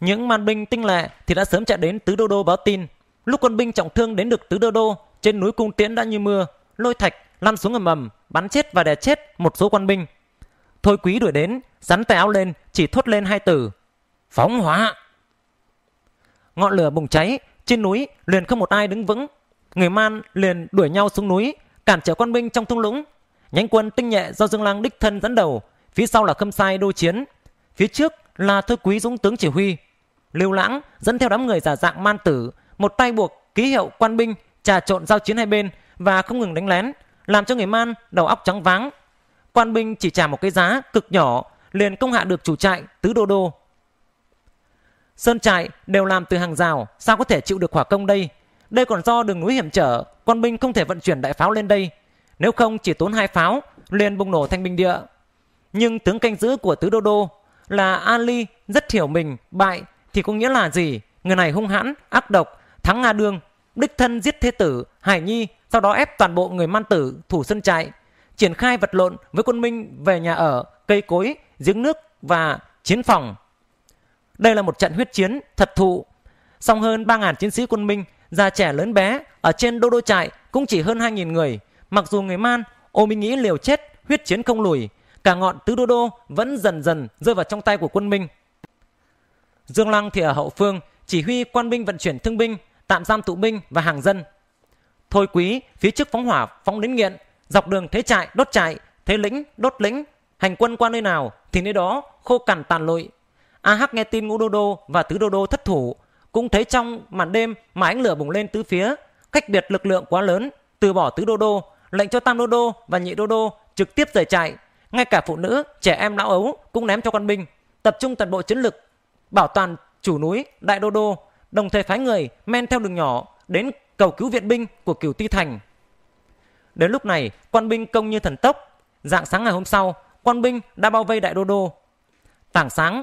Những man binh tinh lệ thì đã sớm chạy đến tứ đô đô báo tin. Lúc quân binh trọng thương đến được tứ đô đô, trên núi cung tiễn đã như mưa, lôi thạch lăn xuống ầm ầm, bắn chết và đè chết một số quan binh. Thôi quý đuổi đến, rắn tay áo lên, chỉ thốt lên hai từ. Phóng hỏa! Ngọn lửa bùng cháy, trên núi liền không một ai đứng vững, Người man liền đuổi nhau xuống núi, cản trở quân binh trong thung lũng. Nhánh quân tinh nhẹ do Dương Lang đích thân dẫn đầu, phía sau là Khâm Sai đô chiến, phía trước là Thôi Quý Dũng tướng chỉ huy. Lưu Lãng dẫn theo đám người giả dạng man tử, một tay buộc ký hiệu quan binh trà trộn giao chiến hai bên và không ngừng đánh lén, làm cho người man đầu óc trắng váng. Quan binh chỉ trả một cái giá cực nhỏ, liền công hạ được chủ trại tứ đô đô. Sơn trại đều làm từ hàng rào, sao có thể chịu được hỏa công đây? Đây còn do đường núi hiểm trở, quân binh không thể vận chuyển đại pháo lên đây. Nếu không chỉ tốn hai pháo, liền bùng nổ thành binh địa. Nhưng tướng canh giữ của tứ đô đô là Ali rất hiểu mình, bại thì có nghĩa là gì? Người này hung hãn, ác độc, thắng Nga Đương, đích thân giết thế tử, Hải Nhi, sau đó ép toàn bộ người man tử, thủ sân chạy triển khai vật lộn với quân Minh về nhà ở, cây cối, giếng nước và chiến phòng. Đây là một trận huyết chiến thật thụ. Song hơn 3.000 chiến sĩ quân Minh già trẻ lớn bé ở trên đô đô trại cũng chỉ hơn 2.000 người. Mặc dù người man, ô minh nghĩ liều chết, huyết chiến không lùi, cả ngọn tứ đô đô vẫn dần dần rơi vào trong tay của quân Minh. Dương Lăng thì ở hậu phương chỉ huy quan binh vận chuyển thương binh, tạm giam tụ binh và hàng dân. Thôi quý phía trước phóng hỏa phóng đến nghiện, dọc đường thế trại đốt trại, thế lĩnh đốt lĩnh, hành quân qua nơi nào thì nơi đó khô cằn tàn lụi. A AH Hắc nghe tin Ngũ Đô Đô và Tứ Đô Đô thất thủ, cũng thấy trong màn đêm mà ánh lửa bùng lên tứ phía, cách biệt lực lượng quá lớn, từ bỏ tứ đô đô, lệnh cho tam đô đô và nhị đô đô trực tiếp rời chạy, ngay cả phụ nữ, trẻ em lão ấu cũng ném cho quân binh, tập trung toàn bộ chiến lực bảo toàn chủ núi Đại Đô Đô, đồng thời phái người men theo đường nhỏ đến cầu cứu viện binh của Cửu Ti Thành. Đến lúc này, quân binh công như thần tốc. Dạng sáng ngày hôm sau, quân binh đã bao vây Đại Đô Đô. Tảng sáng,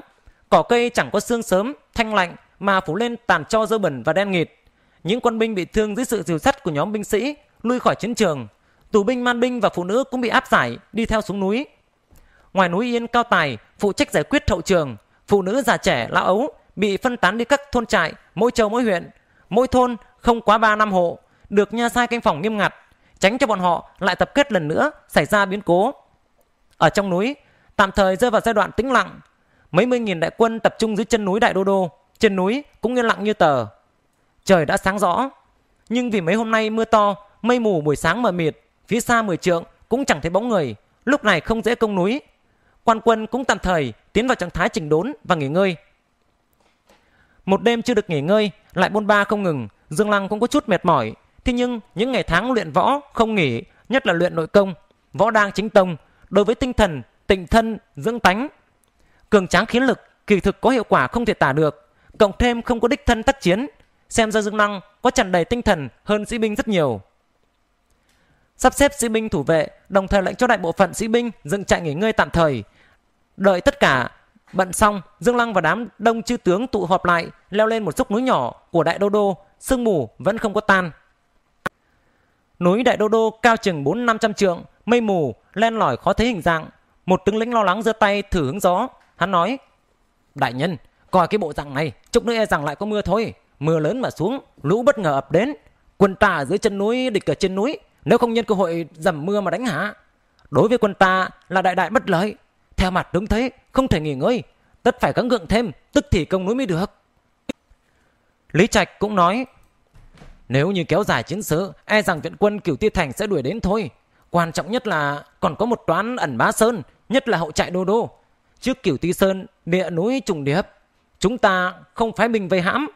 cỏ cây chẳng có xương sớm, thanh lạnh, mà phủ lên tàn cho dơ bẩn và đen nghịt. Những quân binh bị thương dưới sự diều dắt của nhóm binh sĩ lui khỏi chiến trường. Tù binh man binh và phụ nữ cũng bị áp giải đi theo xuống núi. Ngoài núi Yên Cao Tài phụ trách giải quyết hậu trường, phụ nữ già trẻ lão ấu bị phân tán đi các thôn trại, mỗi châu mỗi huyện, mỗi thôn không quá 3 năm hộ, được nha sai canh phòng nghiêm ngặt, tránh cho bọn họ lại tập kết lần nữa xảy ra biến cố. Ở trong núi, tạm thời rơi vào giai đoạn tĩnh lặng, mấy mươi nghìn đại quân tập trung dưới chân núi Đại Đô Đô trên núi cũng yên lặng như tờ. Trời đã sáng rõ, nhưng vì mấy hôm nay mưa to, mây mù buổi sáng mờ mịt, phía xa mười trượng cũng chẳng thấy bóng người, lúc này không dễ công núi. Quan quân cũng tạm thời tiến vào trạng thái chỉnh đốn và nghỉ ngơi. Một đêm chưa được nghỉ ngơi, lại bôn ba không ngừng, Dương Lăng cũng có chút mệt mỏi. Thế nhưng, những ngày tháng luyện võ không nghỉ, nhất là luyện nội công, võ đang chính tông, đối với tinh thần, tịnh thân, dưỡng tánh. Cường tráng khiến lực, kỳ thực có hiệu quả không thể tả được cộng thêm không có đích thân tác chiến, xem ra Dương Năng có tràn đầy tinh thần hơn sĩ binh rất nhiều. Sắp xếp sĩ binh thủ vệ, đồng thời lệnh cho đại bộ phận sĩ binh dựng trại nghỉ ngơi tạm thời. Đợi tất cả bận xong, Dương Lăng và đám đông chư tướng tụ họp lại, leo lên một dốc núi nhỏ của Đại Đô Đô, sương mù vẫn không có tan. Núi Đại Đô Đô cao chừng 4-500 trượng, mây mù, len lỏi khó thấy hình dạng. Một tướng lĩnh lo lắng giơ tay thử hướng gió, hắn nói: "Đại nhân, Coi cái bộ dạng này, chúc nữa e rằng lại có mưa thôi. Mưa lớn mà xuống, lũ bất ngờ ập đến. Quân ta ở dưới chân núi, địch ở trên núi. Nếu không nhân cơ hội dầm mưa mà đánh hạ. Đối với quân ta là đại đại bất lợi. Theo mặt đứng thế, không thể nghỉ ngơi. Tất phải gắng gượng thêm, tức thì công núi mới được. Lý Trạch cũng nói, nếu như kéo dài chiến sự, e rằng viện quân cửu tiêu thành sẽ đuổi đến thôi. Quan trọng nhất là còn có một toán ẩn bá sơn, nhất là hậu trại đô đô. Trước cửu tiêu sơn, địa núi trùng điệp, Chúng ta không phái mình vây hãm.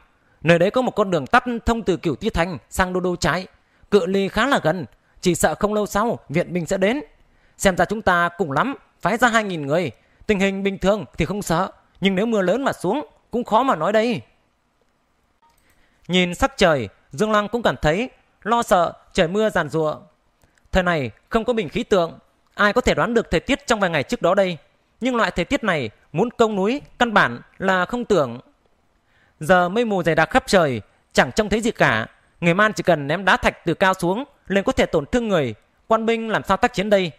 Nơi đấy có một con đường tắt thông từ kiểu Tiết Thành sang Đô Đô Trái. Cự ly khá là gần. Chỉ sợ không lâu sau viện binh sẽ đến. Xem ra chúng ta cũng lắm phái ra 2.000 người. Tình hình bình thường thì không sợ. Nhưng nếu mưa lớn mà xuống cũng khó mà nói đây. Nhìn sắc trời, Dương Lăng cũng cảm thấy lo sợ trời mưa giàn rụa Thời này không có bình khí tượng, ai có thể đoán được thời tiết trong vài ngày trước đó đây. Nhưng loại thời tiết này muốn công núi căn bản là không tưởng giờ mây mù dày đặc khắp trời chẳng trông thấy gì cả người man chỉ cần ném đá thạch từ cao xuống liền có thể tổn thương người quan binh làm sao tác chiến đây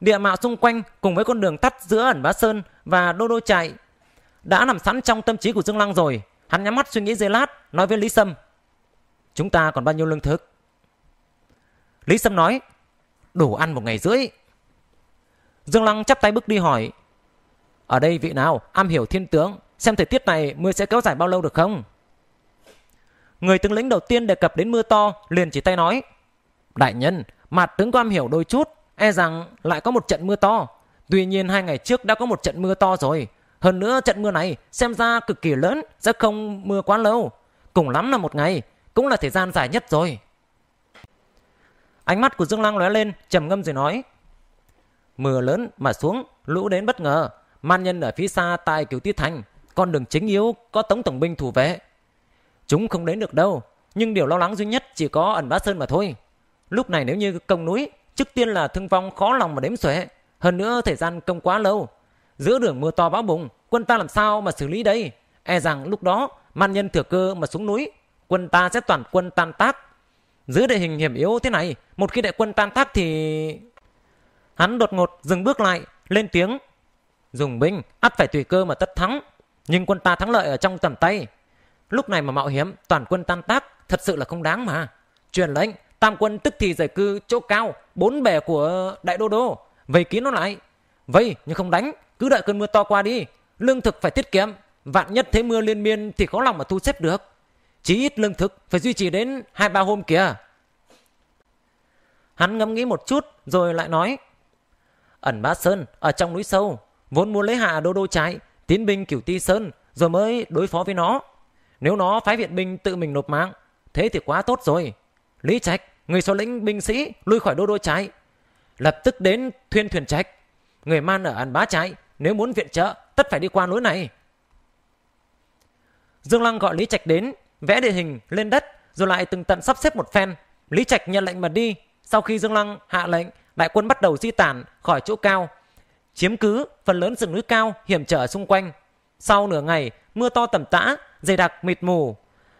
địa mạo xung quanh cùng với con đường tắt giữa ẩn bá sơn và đô đô chạy đã nằm sẵn trong tâm trí của dương lăng rồi hắn nhắm mắt suy nghĩ giây lát nói với lý sâm chúng ta còn bao nhiêu lương thực lý sâm nói đủ ăn một ngày rưỡi Dương Lăng chắp tay bước đi hỏi. Ở đây vị nào am hiểu thiên tướng, xem thời tiết này mưa sẽ kéo dài bao lâu được không? Người tướng lĩnh đầu tiên đề cập đến mưa to liền chỉ tay nói. Đại nhân, mặt tướng quan hiểu đôi chút, e rằng lại có một trận mưa to. Tuy nhiên hai ngày trước đã có một trận mưa to rồi. Hơn nữa trận mưa này xem ra cực kỳ lớn, sẽ không mưa quá lâu. Cùng lắm là một ngày, cũng là thời gian dài nhất rồi. Ánh mắt của Dương Lăng lóe lên, trầm ngâm rồi nói. Mưa lớn mà xuống, lũ đến bất ngờ. Man nhân ở phía xa tại cửu Tiết Thành, con đường chính yếu có Tống Tổng binh thủ vệ. Chúng không đến được đâu, nhưng điều lo lắng duy nhất chỉ có ẩn bá sơn mà thôi. Lúc này nếu như công núi, trước tiên là thương vong khó lòng mà đếm xuể. Hơn nữa thời gian công quá lâu. Giữa đường mưa to bão bùng, quân ta làm sao mà xử lý đây? E rằng lúc đó, man nhân thừa cơ mà xuống núi, quân ta sẽ toàn quân tan tác. Dưới địa hình hiểm yếu thế này, một khi đại quân tan tác thì hắn đột ngột dừng bước lại lên tiếng dùng binh ắt phải tùy cơ mà tất thắng nhưng quân ta thắng lợi ở trong tầm tay lúc này mà mạo hiểm toàn quân tan tác thật sự là không đáng mà truyền lệnh tam quân tức thì giải cư chỗ cao bốn bề của đại đô đô vây kín nó lại vây nhưng không đánh cứ đợi cơn mưa to qua đi lương thực phải tiết kiệm vạn nhất thế mưa liên miên thì khó lòng mà thu xếp được chí ít lương thực phải duy trì đến hai ba hôm kìa hắn ngẫm nghĩ một chút rồi lại nói Ẩn Bá Sơn ở trong núi sâu, vốn muốn lấy hạ đô đô trái, tiến binh cửu ti sơn, rồi mới đối phó với nó. Nếu nó phái viện binh tự mình nộp mạng, thế thì quá tốt rồi. Lý Trạch, người số lĩnh binh sĩ lui khỏi đô đô trái, lập tức đến thuyên thuyền trạch. Người man ở Ẩn Bá trái, nếu muốn viện trợ, tất phải đi qua núi này. Dương Lăng gọi Lý Trạch đến, vẽ địa hình lên đất, rồi lại từng tận sắp xếp một phen. Lý Trạch nhận lệnh mà đi. Sau khi Dương Lăng hạ lệnh, đại quân bắt đầu di tản khỏi chỗ cao, chiếm cứ phần lớn rừng núi cao hiểm trở xung quanh. Sau nửa ngày, mưa to tầm tã, dày đặc mịt mù.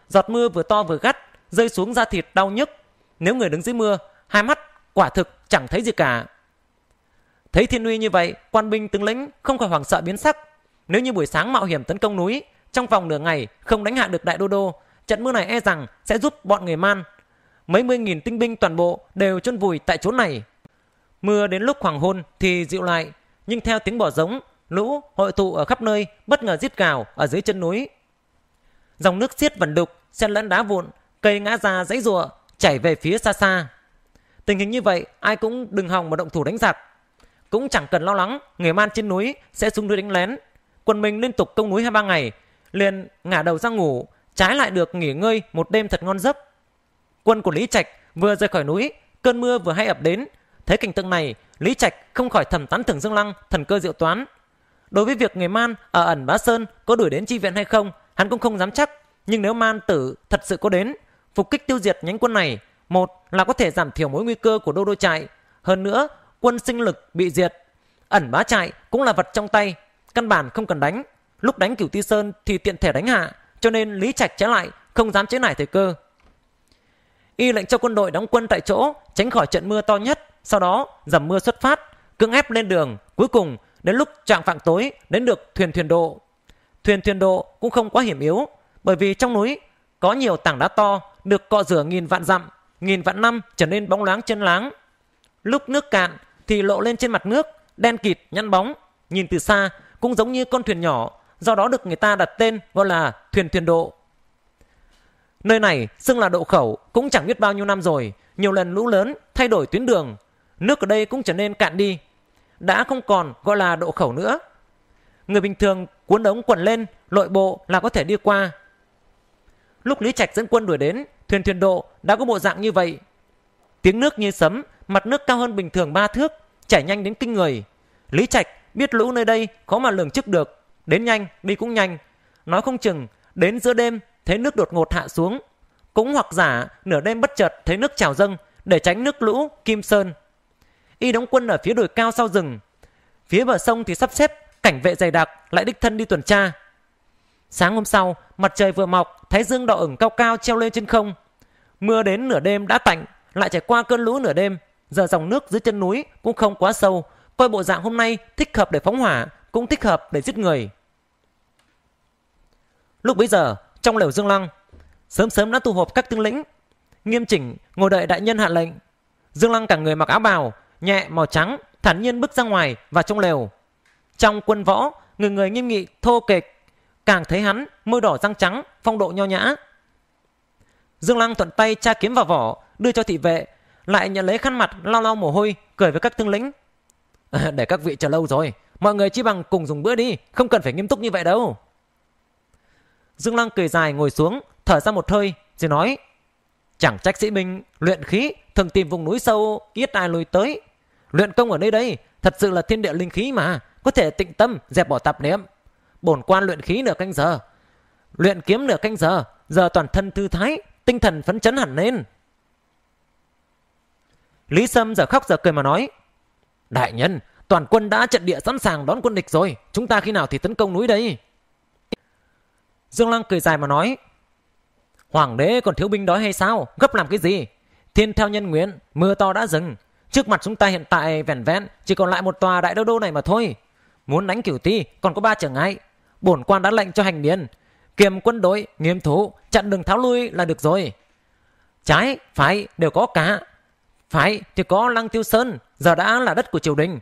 Giọt mưa vừa to vừa gắt, rơi xuống da thịt đau nhức. Nếu người đứng dưới mưa, hai mắt quả thực chẳng thấy gì cả. Thấy thiên uy như vậy, quan binh tướng lĩnh không khỏi hoảng sợ biến sắc. Nếu như buổi sáng mạo hiểm tấn công núi, trong vòng nửa ngày không đánh hạ được đại đô đô, trận mưa này e rằng sẽ giúp bọn người man. Mấy mươi nghìn tinh binh toàn bộ đều chôn vùi tại chỗ này. Mưa đến lúc hoàng hôn thì dịu lại, nhưng theo tiếng bỏ giống, lũ hội tụ ở khắp nơi bất ngờ giết cào ở dưới chân núi. Dòng nước xiết vần đục, xen lẫn đá vụn, cây ngã ra dãy rùa chảy về phía xa xa. Tình hình như vậy, ai cũng đừng hòng mà động thủ đánh giặc. Cũng chẳng cần lo lắng, người man trên núi sẽ xuống núi đánh lén. Quân mình liên tục công núi hai ba ngày, liền ngả đầu ra ngủ, trái lại được nghỉ ngơi một đêm thật ngon giấc. Quân của Lý Trạch vừa rời khỏi núi, cơn mưa vừa hay ập đến, Thấy cảnh tượng này, Lý Trạch không khỏi thầm tán thưởng Dương Lăng thần cơ diệu toán. Đối với việc người Man ở ẩn Bá Sơn có đuổi đến chi viện hay không, hắn cũng không dám chắc. Nhưng nếu Man tử thật sự có đến, phục kích tiêu diệt nhánh quân này, một là có thể giảm thiểu mối nguy cơ của đô đô trại. Hơn nữa, quân sinh lực bị diệt. Ẩn bá trại cũng là vật trong tay, căn bản không cần đánh. Lúc đánh cửu ti sơn thì tiện thể đánh hạ, cho nên Lý Trạch trái lại không dám chế nải thời cơ y lệnh cho quân đội đóng quân tại chỗ tránh khỏi trận mưa to nhất sau đó dầm mưa xuất phát cưỡng ép lên đường cuối cùng đến lúc trạng vạng tối đến được thuyền thuyền độ thuyền thuyền độ cũng không quá hiểm yếu bởi vì trong núi có nhiều tảng đá to được cọ rửa nghìn vạn dặm nghìn vạn năm trở nên bóng loáng chân láng lúc nước cạn thì lộ lên trên mặt nước đen kịt nhăn bóng nhìn từ xa cũng giống như con thuyền nhỏ do đó được người ta đặt tên gọi là thuyền thuyền độ Nơi này xưng là độ khẩu cũng chẳng biết bao nhiêu năm rồi, nhiều lần lũ lớn thay đổi tuyến đường, nước ở đây cũng trở nên cạn đi. Đã không còn gọi là độ khẩu nữa. Người bình thường cuốn đống quần lên, lội bộ là có thể đi qua. Lúc Lý Trạch dẫn quân đuổi đến, thuyền thuyền độ đã có bộ dạng như vậy. Tiếng nước như sấm, mặt nước cao hơn bình thường ba thước, chảy nhanh đến kinh người. Lý Trạch biết lũ nơi đây khó mà lường trước được, đến nhanh, đi cũng nhanh. Nói không chừng, đến giữa đêm thấy nước đột ngột hạ xuống. Cũng hoặc giả nửa đêm bất chợt thấy nước trào dâng để tránh nước lũ, kim sơn. Y đóng quân ở phía đồi cao sau rừng. Phía bờ sông thì sắp xếp, cảnh vệ dày đặc lại đích thân đi tuần tra. Sáng hôm sau, mặt trời vừa mọc, thái dương đỏ ửng cao cao treo lên trên không. Mưa đến nửa đêm đã tạnh, lại trải qua cơn lũ nửa đêm. Giờ dòng nước dưới chân núi cũng không quá sâu, coi bộ dạng hôm nay thích hợp để phóng hỏa, cũng thích hợp để giết người. Lúc bấy giờ, trong lều dương lăng sớm sớm đã tụ họp các tướng lĩnh nghiêm chỉnh ngồi đợi đại nhân hạ lệnh dương lăng cả người mặc áo bào nhẹ màu trắng thản nhiên bước ra ngoài và trong lều trong quân võ người người nghiêm nghị thô kệch càng thấy hắn môi đỏ răng trắng phong độ nho nhã dương lăng thuận tay tra kiếm vào vỏ đưa cho thị vệ lại nhận lấy khăn mặt lau lau mồ hôi cười với các tướng lĩnh để các vị chờ lâu rồi mọi người chỉ bằng cùng dùng bữa đi không cần phải nghiêm túc như vậy đâu Dương Lăng cười dài ngồi xuống, thở ra một hơi, rồi nói. Chẳng trách sĩ minh luyện khí thường tìm vùng núi sâu ít ai lùi tới. Luyện công ở nơi đây thật sự là thiên địa linh khí mà, có thể tịnh tâm dẹp bỏ tạp niệm. Bổn quan luyện khí nửa canh giờ, luyện kiếm nửa canh giờ, giờ toàn thân thư thái, tinh thần phấn chấn hẳn lên. Lý Sâm giờ khóc giờ cười mà nói, đại nhân, toàn quân đã trận địa sẵn sàng đón quân địch rồi, chúng ta khi nào thì tấn công núi đây? Dương Lăng cười dài mà nói Hoàng đế còn thiếu binh đói hay sao Gấp làm cái gì Thiên theo nhân nguyện Mưa to đã dừng Trước mặt chúng ta hiện tại vẹn vẹn Chỉ còn lại một tòa đại đô đô này mà thôi Muốn đánh cửu ti còn có ba trở ngại Bổn quan đã lệnh cho hành biến, Kiềm quân đội nghiêm thủ Chặn đường tháo lui là được rồi Trái phải đều có cả Phải thì có lăng tiêu sơn Giờ đã là đất của triều đình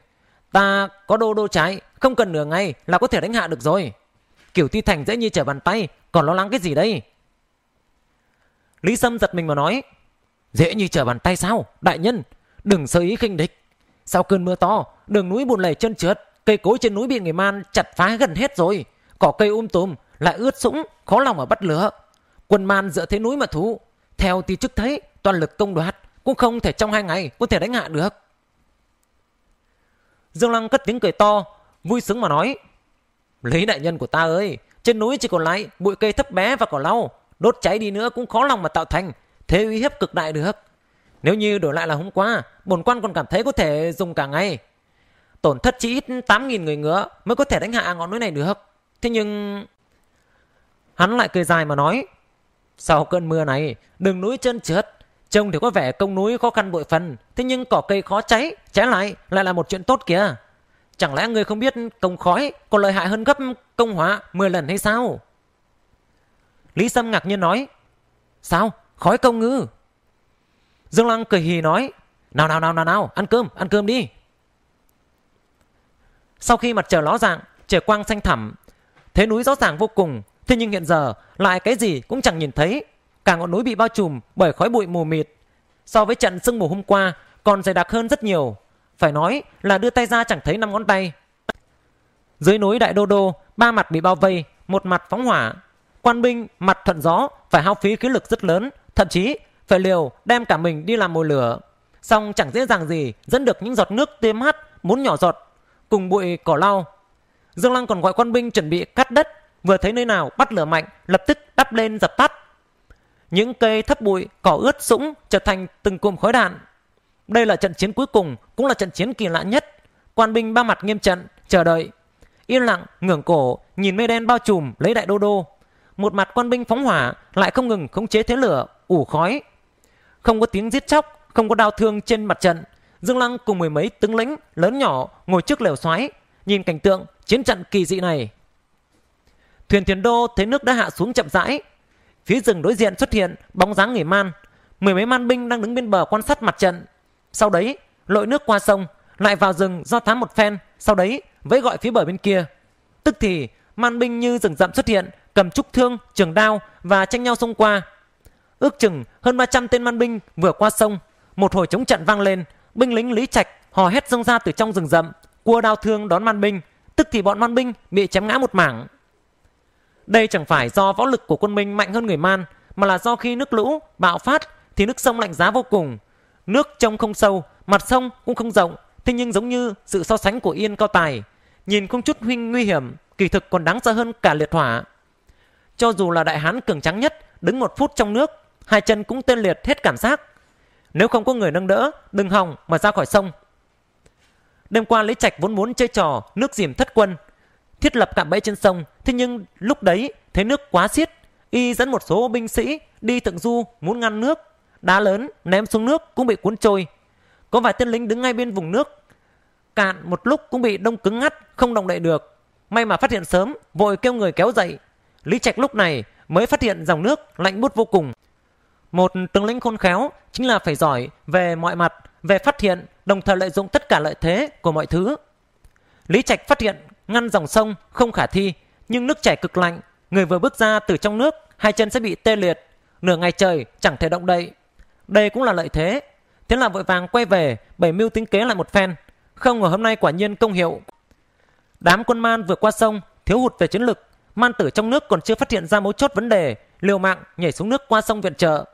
Ta có đô đô trái Không cần nửa ngày là có thể đánh hạ được rồi Kiểu thi thành dễ như trở bàn tay Còn lo lắng cái gì đây Lý Sâm giật mình mà nói Dễ như trở bàn tay sao Đại nhân đừng sơ ý khinh địch Sau cơn mưa to đường núi buồn lầy chân trượt Cây cối trên núi bị người man chặt phá gần hết rồi Cỏ cây um tùm lại ướt sũng Khó lòng mà bắt lửa Quân man dựa thế núi mà thú Theo thì chức thấy toàn lực công đoạt Cũng không thể trong hai ngày có thể đánh hạ được Dương Lăng cất tiếng cười to Vui sướng mà nói Lý đại nhân của ta ơi, trên núi chỉ còn lại bụi cây thấp bé và cỏ lau, đốt cháy đi nữa cũng khó lòng mà tạo thành, thế uy hiếp cực đại được. Nếu như đổi lại là hôm qua, bổn quan còn cảm thấy có thể dùng cả ngày. Tổn thất chỉ ít 8.000 người ngựa mới có thể đánh hạ ngọn núi này được. Thế nhưng... Hắn lại cười dài mà nói. Sau cơn mưa này, đường núi chân trượt, trông thì có vẻ công núi khó khăn bội phần, thế nhưng cỏ cây khó cháy, cháy lại lại là một chuyện tốt kìa. Chẳng lẽ ngươi không biết công khói còn lợi hại hơn gấp công hóa 10 lần hay sao? Lý Sâm ngạc nhiên nói Sao? Khói công ngư? Dương Lăng cười hì nói Nào nào nào nào nào, ăn cơm, ăn cơm đi Sau khi mặt trời ló dạng, trời quang xanh thẳm Thế núi rõ ràng vô cùng Thế nhưng hiện giờ lại cái gì cũng chẳng nhìn thấy Cả ngọn núi bị bao trùm bởi khói bụi mù mịt So với trận sương mù hôm qua còn dày đặc hơn rất nhiều phải nói là đưa tay ra chẳng thấy năm ngón tay. Dưới núi Đại Đô Đô, ba mặt bị bao vây, một mặt phóng hỏa. Quan binh mặt thuận gió phải hao phí khí lực rất lớn, thậm chí phải liều đem cả mình đi làm mồi lửa. Xong chẳng dễ dàng gì dẫn được những giọt nước tươm hắt muốn nhỏ giọt, cùng bụi cỏ lau. Dương Lăng còn gọi quan binh chuẩn bị cắt đất, vừa thấy nơi nào bắt lửa mạnh lập tức đắp lên dập tắt. Những cây thấp bụi, cỏ ướt sũng trở thành từng cụm khói đạn. Đây là trận chiến cuối cùng, cũng là trận chiến kỳ lạ nhất. Quan binh ba mặt nghiêm trận, chờ đợi. Yên lặng, ngưỡng cổ, nhìn mây đen bao trùm lấy đại đô đô. Một mặt quan binh phóng hỏa, lại không ngừng khống chế thế lửa, ủ khói. Không có tiếng giết chóc, không có đau thương trên mặt trận. Dương Lăng cùng mười mấy tướng lĩnh lớn nhỏ ngồi trước lều xoáy, nhìn cảnh tượng chiến trận kỳ dị này. Thuyền thuyền đô thấy nước đã hạ xuống chậm rãi. Phía rừng đối diện xuất hiện bóng dáng người man, mười mấy man binh đang đứng bên bờ quan sát mặt trận sau đấy, lội nước qua sông, lại vào rừng do thám một phen, sau đấy vẫy gọi phía bờ bên kia. Tức thì, man binh như rừng rậm xuất hiện, cầm trúc thương, trường đao và tranh nhau xông qua. Ước chừng hơn 300 tên man binh vừa qua sông, một hồi chống trận vang lên, binh lính Lý Trạch hò hét xông ra từ trong rừng rậm, cua đao thương đón man binh, tức thì bọn man binh bị chém ngã một mảng. Đây chẳng phải do võ lực của quân Minh mạnh hơn người man, mà là do khi nước lũ bạo phát thì nước sông lạnh giá vô cùng, Nước trong không sâu, mặt sông cũng không rộng, thế nhưng giống như sự so sánh của Yên Cao Tài, nhìn không chút huynh nguy hiểm, kỳ thực còn đáng sợ hơn cả liệt hỏa. Cho dù là đại hán cường trắng nhất, đứng một phút trong nước, hai chân cũng tê liệt hết cảm giác. Nếu không có người nâng đỡ, đừng hòng mà ra khỏi sông. Đêm qua Lý Trạch vốn muốn chơi trò nước dìm thất quân, thiết lập cạm bẫy trên sông, thế nhưng lúc đấy thấy nước quá xiết, y dẫn một số binh sĩ đi thượng du muốn ngăn nước đá lớn ném xuống nước cũng bị cuốn trôi. Có vài tên lính đứng ngay bên vùng nước, cạn một lúc cũng bị đông cứng ngắt, không động đậy được. May mà phát hiện sớm, vội kêu người kéo dậy. Lý Trạch lúc này mới phát hiện dòng nước lạnh buốt vô cùng. Một tướng lĩnh khôn khéo chính là phải giỏi về mọi mặt, về phát hiện, đồng thời lợi dụng tất cả lợi thế của mọi thứ. Lý Trạch phát hiện ngăn dòng sông không khả thi, nhưng nước chảy cực lạnh, người vừa bước ra từ trong nước, hai chân sẽ bị tê liệt, nửa ngày trời chẳng thể động đậy. Đây cũng là lợi thế. Thế là vội vàng quay về, bảy mưu tính kế lại một phen. Không ngờ hôm nay quả nhiên công hiệu. Đám quân man vượt qua sông, thiếu hụt về chiến lực. Man tử trong nước còn chưa phát hiện ra mấu chốt vấn đề, liều mạng nhảy xuống nước qua sông viện trợ.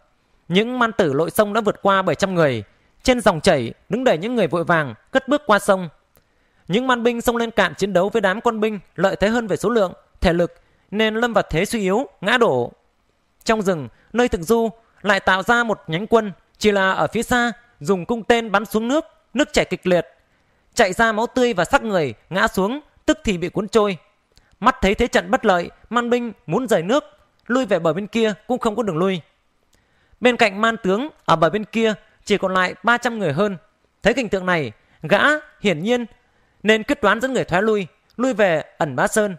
Những man tử lội sông đã vượt qua 700 người. Trên dòng chảy, đứng đầy những người vội vàng, cất bước qua sông. Những man binh xông lên cạn chiến đấu với đám quân binh lợi thế hơn về số lượng, thể lực, nên lâm vật thế suy yếu, ngã đổ. Trong rừng, nơi thực du, lại tạo ra một nhánh quân chỉ là ở phía xa dùng cung tên bắn xuống nước nước chảy kịch liệt chạy ra máu tươi và sắc người ngã xuống tức thì bị cuốn trôi mắt thấy thế trận bất lợi man binh muốn rời nước lui về bờ bên kia cũng không có đường lui bên cạnh man tướng ở bờ bên kia chỉ còn lại 300 người hơn thấy cảnh tượng này gã hiển nhiên nên quyết đoán dẫn người thoái lui lui về ẩn bá sơn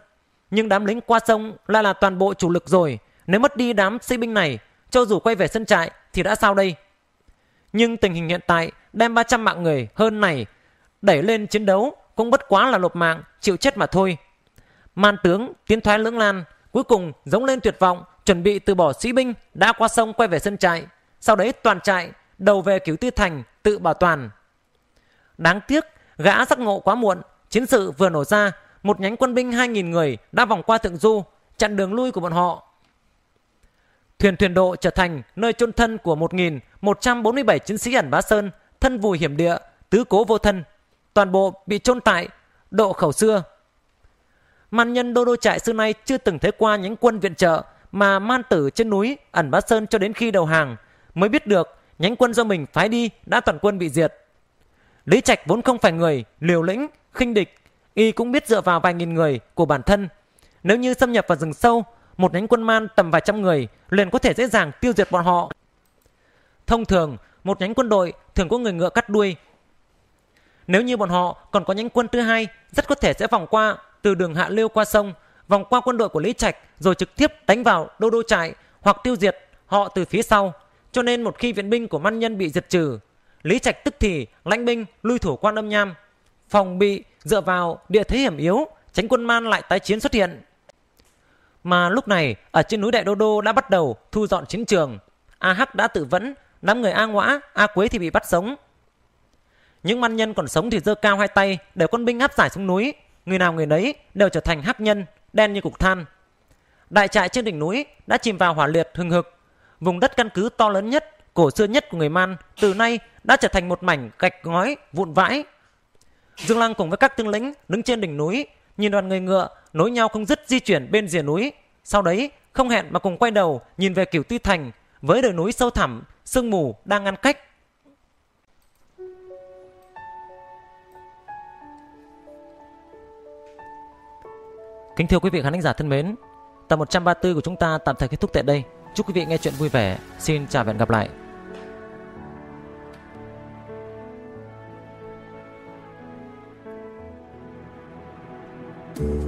nhưng đám lính qua sông lại là toàn bộ chủ lực rồi nếu mất đi đám sĩ binh này cho dù quay về sân trại thì đã sao đây? Nhưng tình hình hiện tại đem 300 mạng người hơn này đẩy lên chiến đấu cũng bất quá là lột mạng, chịu chết mà thôi. Man tướng tiến thoái lưỡng lan, cuối cùng giống lên tuyệt vọng, chuẩn bị từ bỏ sĩ binh đã qua sông quay về sân trại. Sau đấy toàn trại, đầu về cứu tư thành, tự bảo toàn. Đáng tiếc, gã giác ngộ quá muộn, chiến sự vừa nổ ra, một nhánh quân binh 2.000 người đã vòng qua thượng du, chặn đường lui của bọn họ. Thuyền thuyền độ trở thành nơi chôn thân của 1.147 chiến sĩ ẩn bá sơn, thân vùi hiểm địa, tứ cố vô thân. Toàn bộ bị chôn tại độ khẩu xưa. Man nhân đô đô trại xưa nay chưa từng thấy qua những quân viện trợ mà man tử trên núi ẩn bá sơn cho đến khi đầu hàng mới biết được nhánh quân do mình phái đi đã toàn quân bị diệt. Lý Trạch vốn không phải người liều lĩnh, khinh địch, y cũng biết dựa vào vài nghìn người của bản thân. Nếu như xâm nhập vào rừng sâu một nhánh quân man tầm vài trăm người liền có thể dễ dàng tiêu diệt bọn họ. Thông thường, một nhánh quân đội thường có người ngựa cắt đuôi. Nếu như bọn họ còn có nhánh quân thứ hai, rất có thể sẽ vòng qua từ đường hạ lưu qua sông, vòng qua quân đội của Lý Trạch rồi trực tiếp đánh vào đô đô trại hoặc tiêu diệt họ từ phía sau. Cho nên một khi viện binh của man nhân bị diệt trừ, Lý Trạch tức thì lãnh binh lui thủ quan âm nham, phòng bị dựa vào địa thế hiểm yếu, tránh quân man lại tái chiến xuất hiện. Mà lúc này, ở trên núi Đại Đô Đô đã bắt đầu thu dọn chiến trường. A Hắc đã tự vẫn, đám người A Ngoã, A Quế thì bị bắt sống. Những man nhân còn sống thì giơ cao hai tay, để quân binh áp giải xuống núi. Người nào người nấy đều trở thành hắc nhân, đen như cục than. Đại trại trên đỉnh núi đã chìm vào hỏa liệt hừng hực. Vùng đất căn cứ to lớn nhất, cổ xưa nhất của người Man từ nay đã trở thành một mảnh gạch ngói vụn vãi. Dương Lăng cùng với các tướng lĩnh đứng trên đỉnh núi nhìn đoàn người ngựa nối nhau không dứt di chuyển bên rìa núi sau đấy không hẹn mà cùng quay đầu nhìn về kiểu tuy thành với đồi núi sâu thẳm sương mù đang ngăn cách Kính thưa quý vị khán giả thân mến, tập 134 của chúng ta tạm thời kết thúc tại đây. Chúc quý vị nghe chuyện vui vẻ. Xin chào và hẹn gặp lại. Thank you.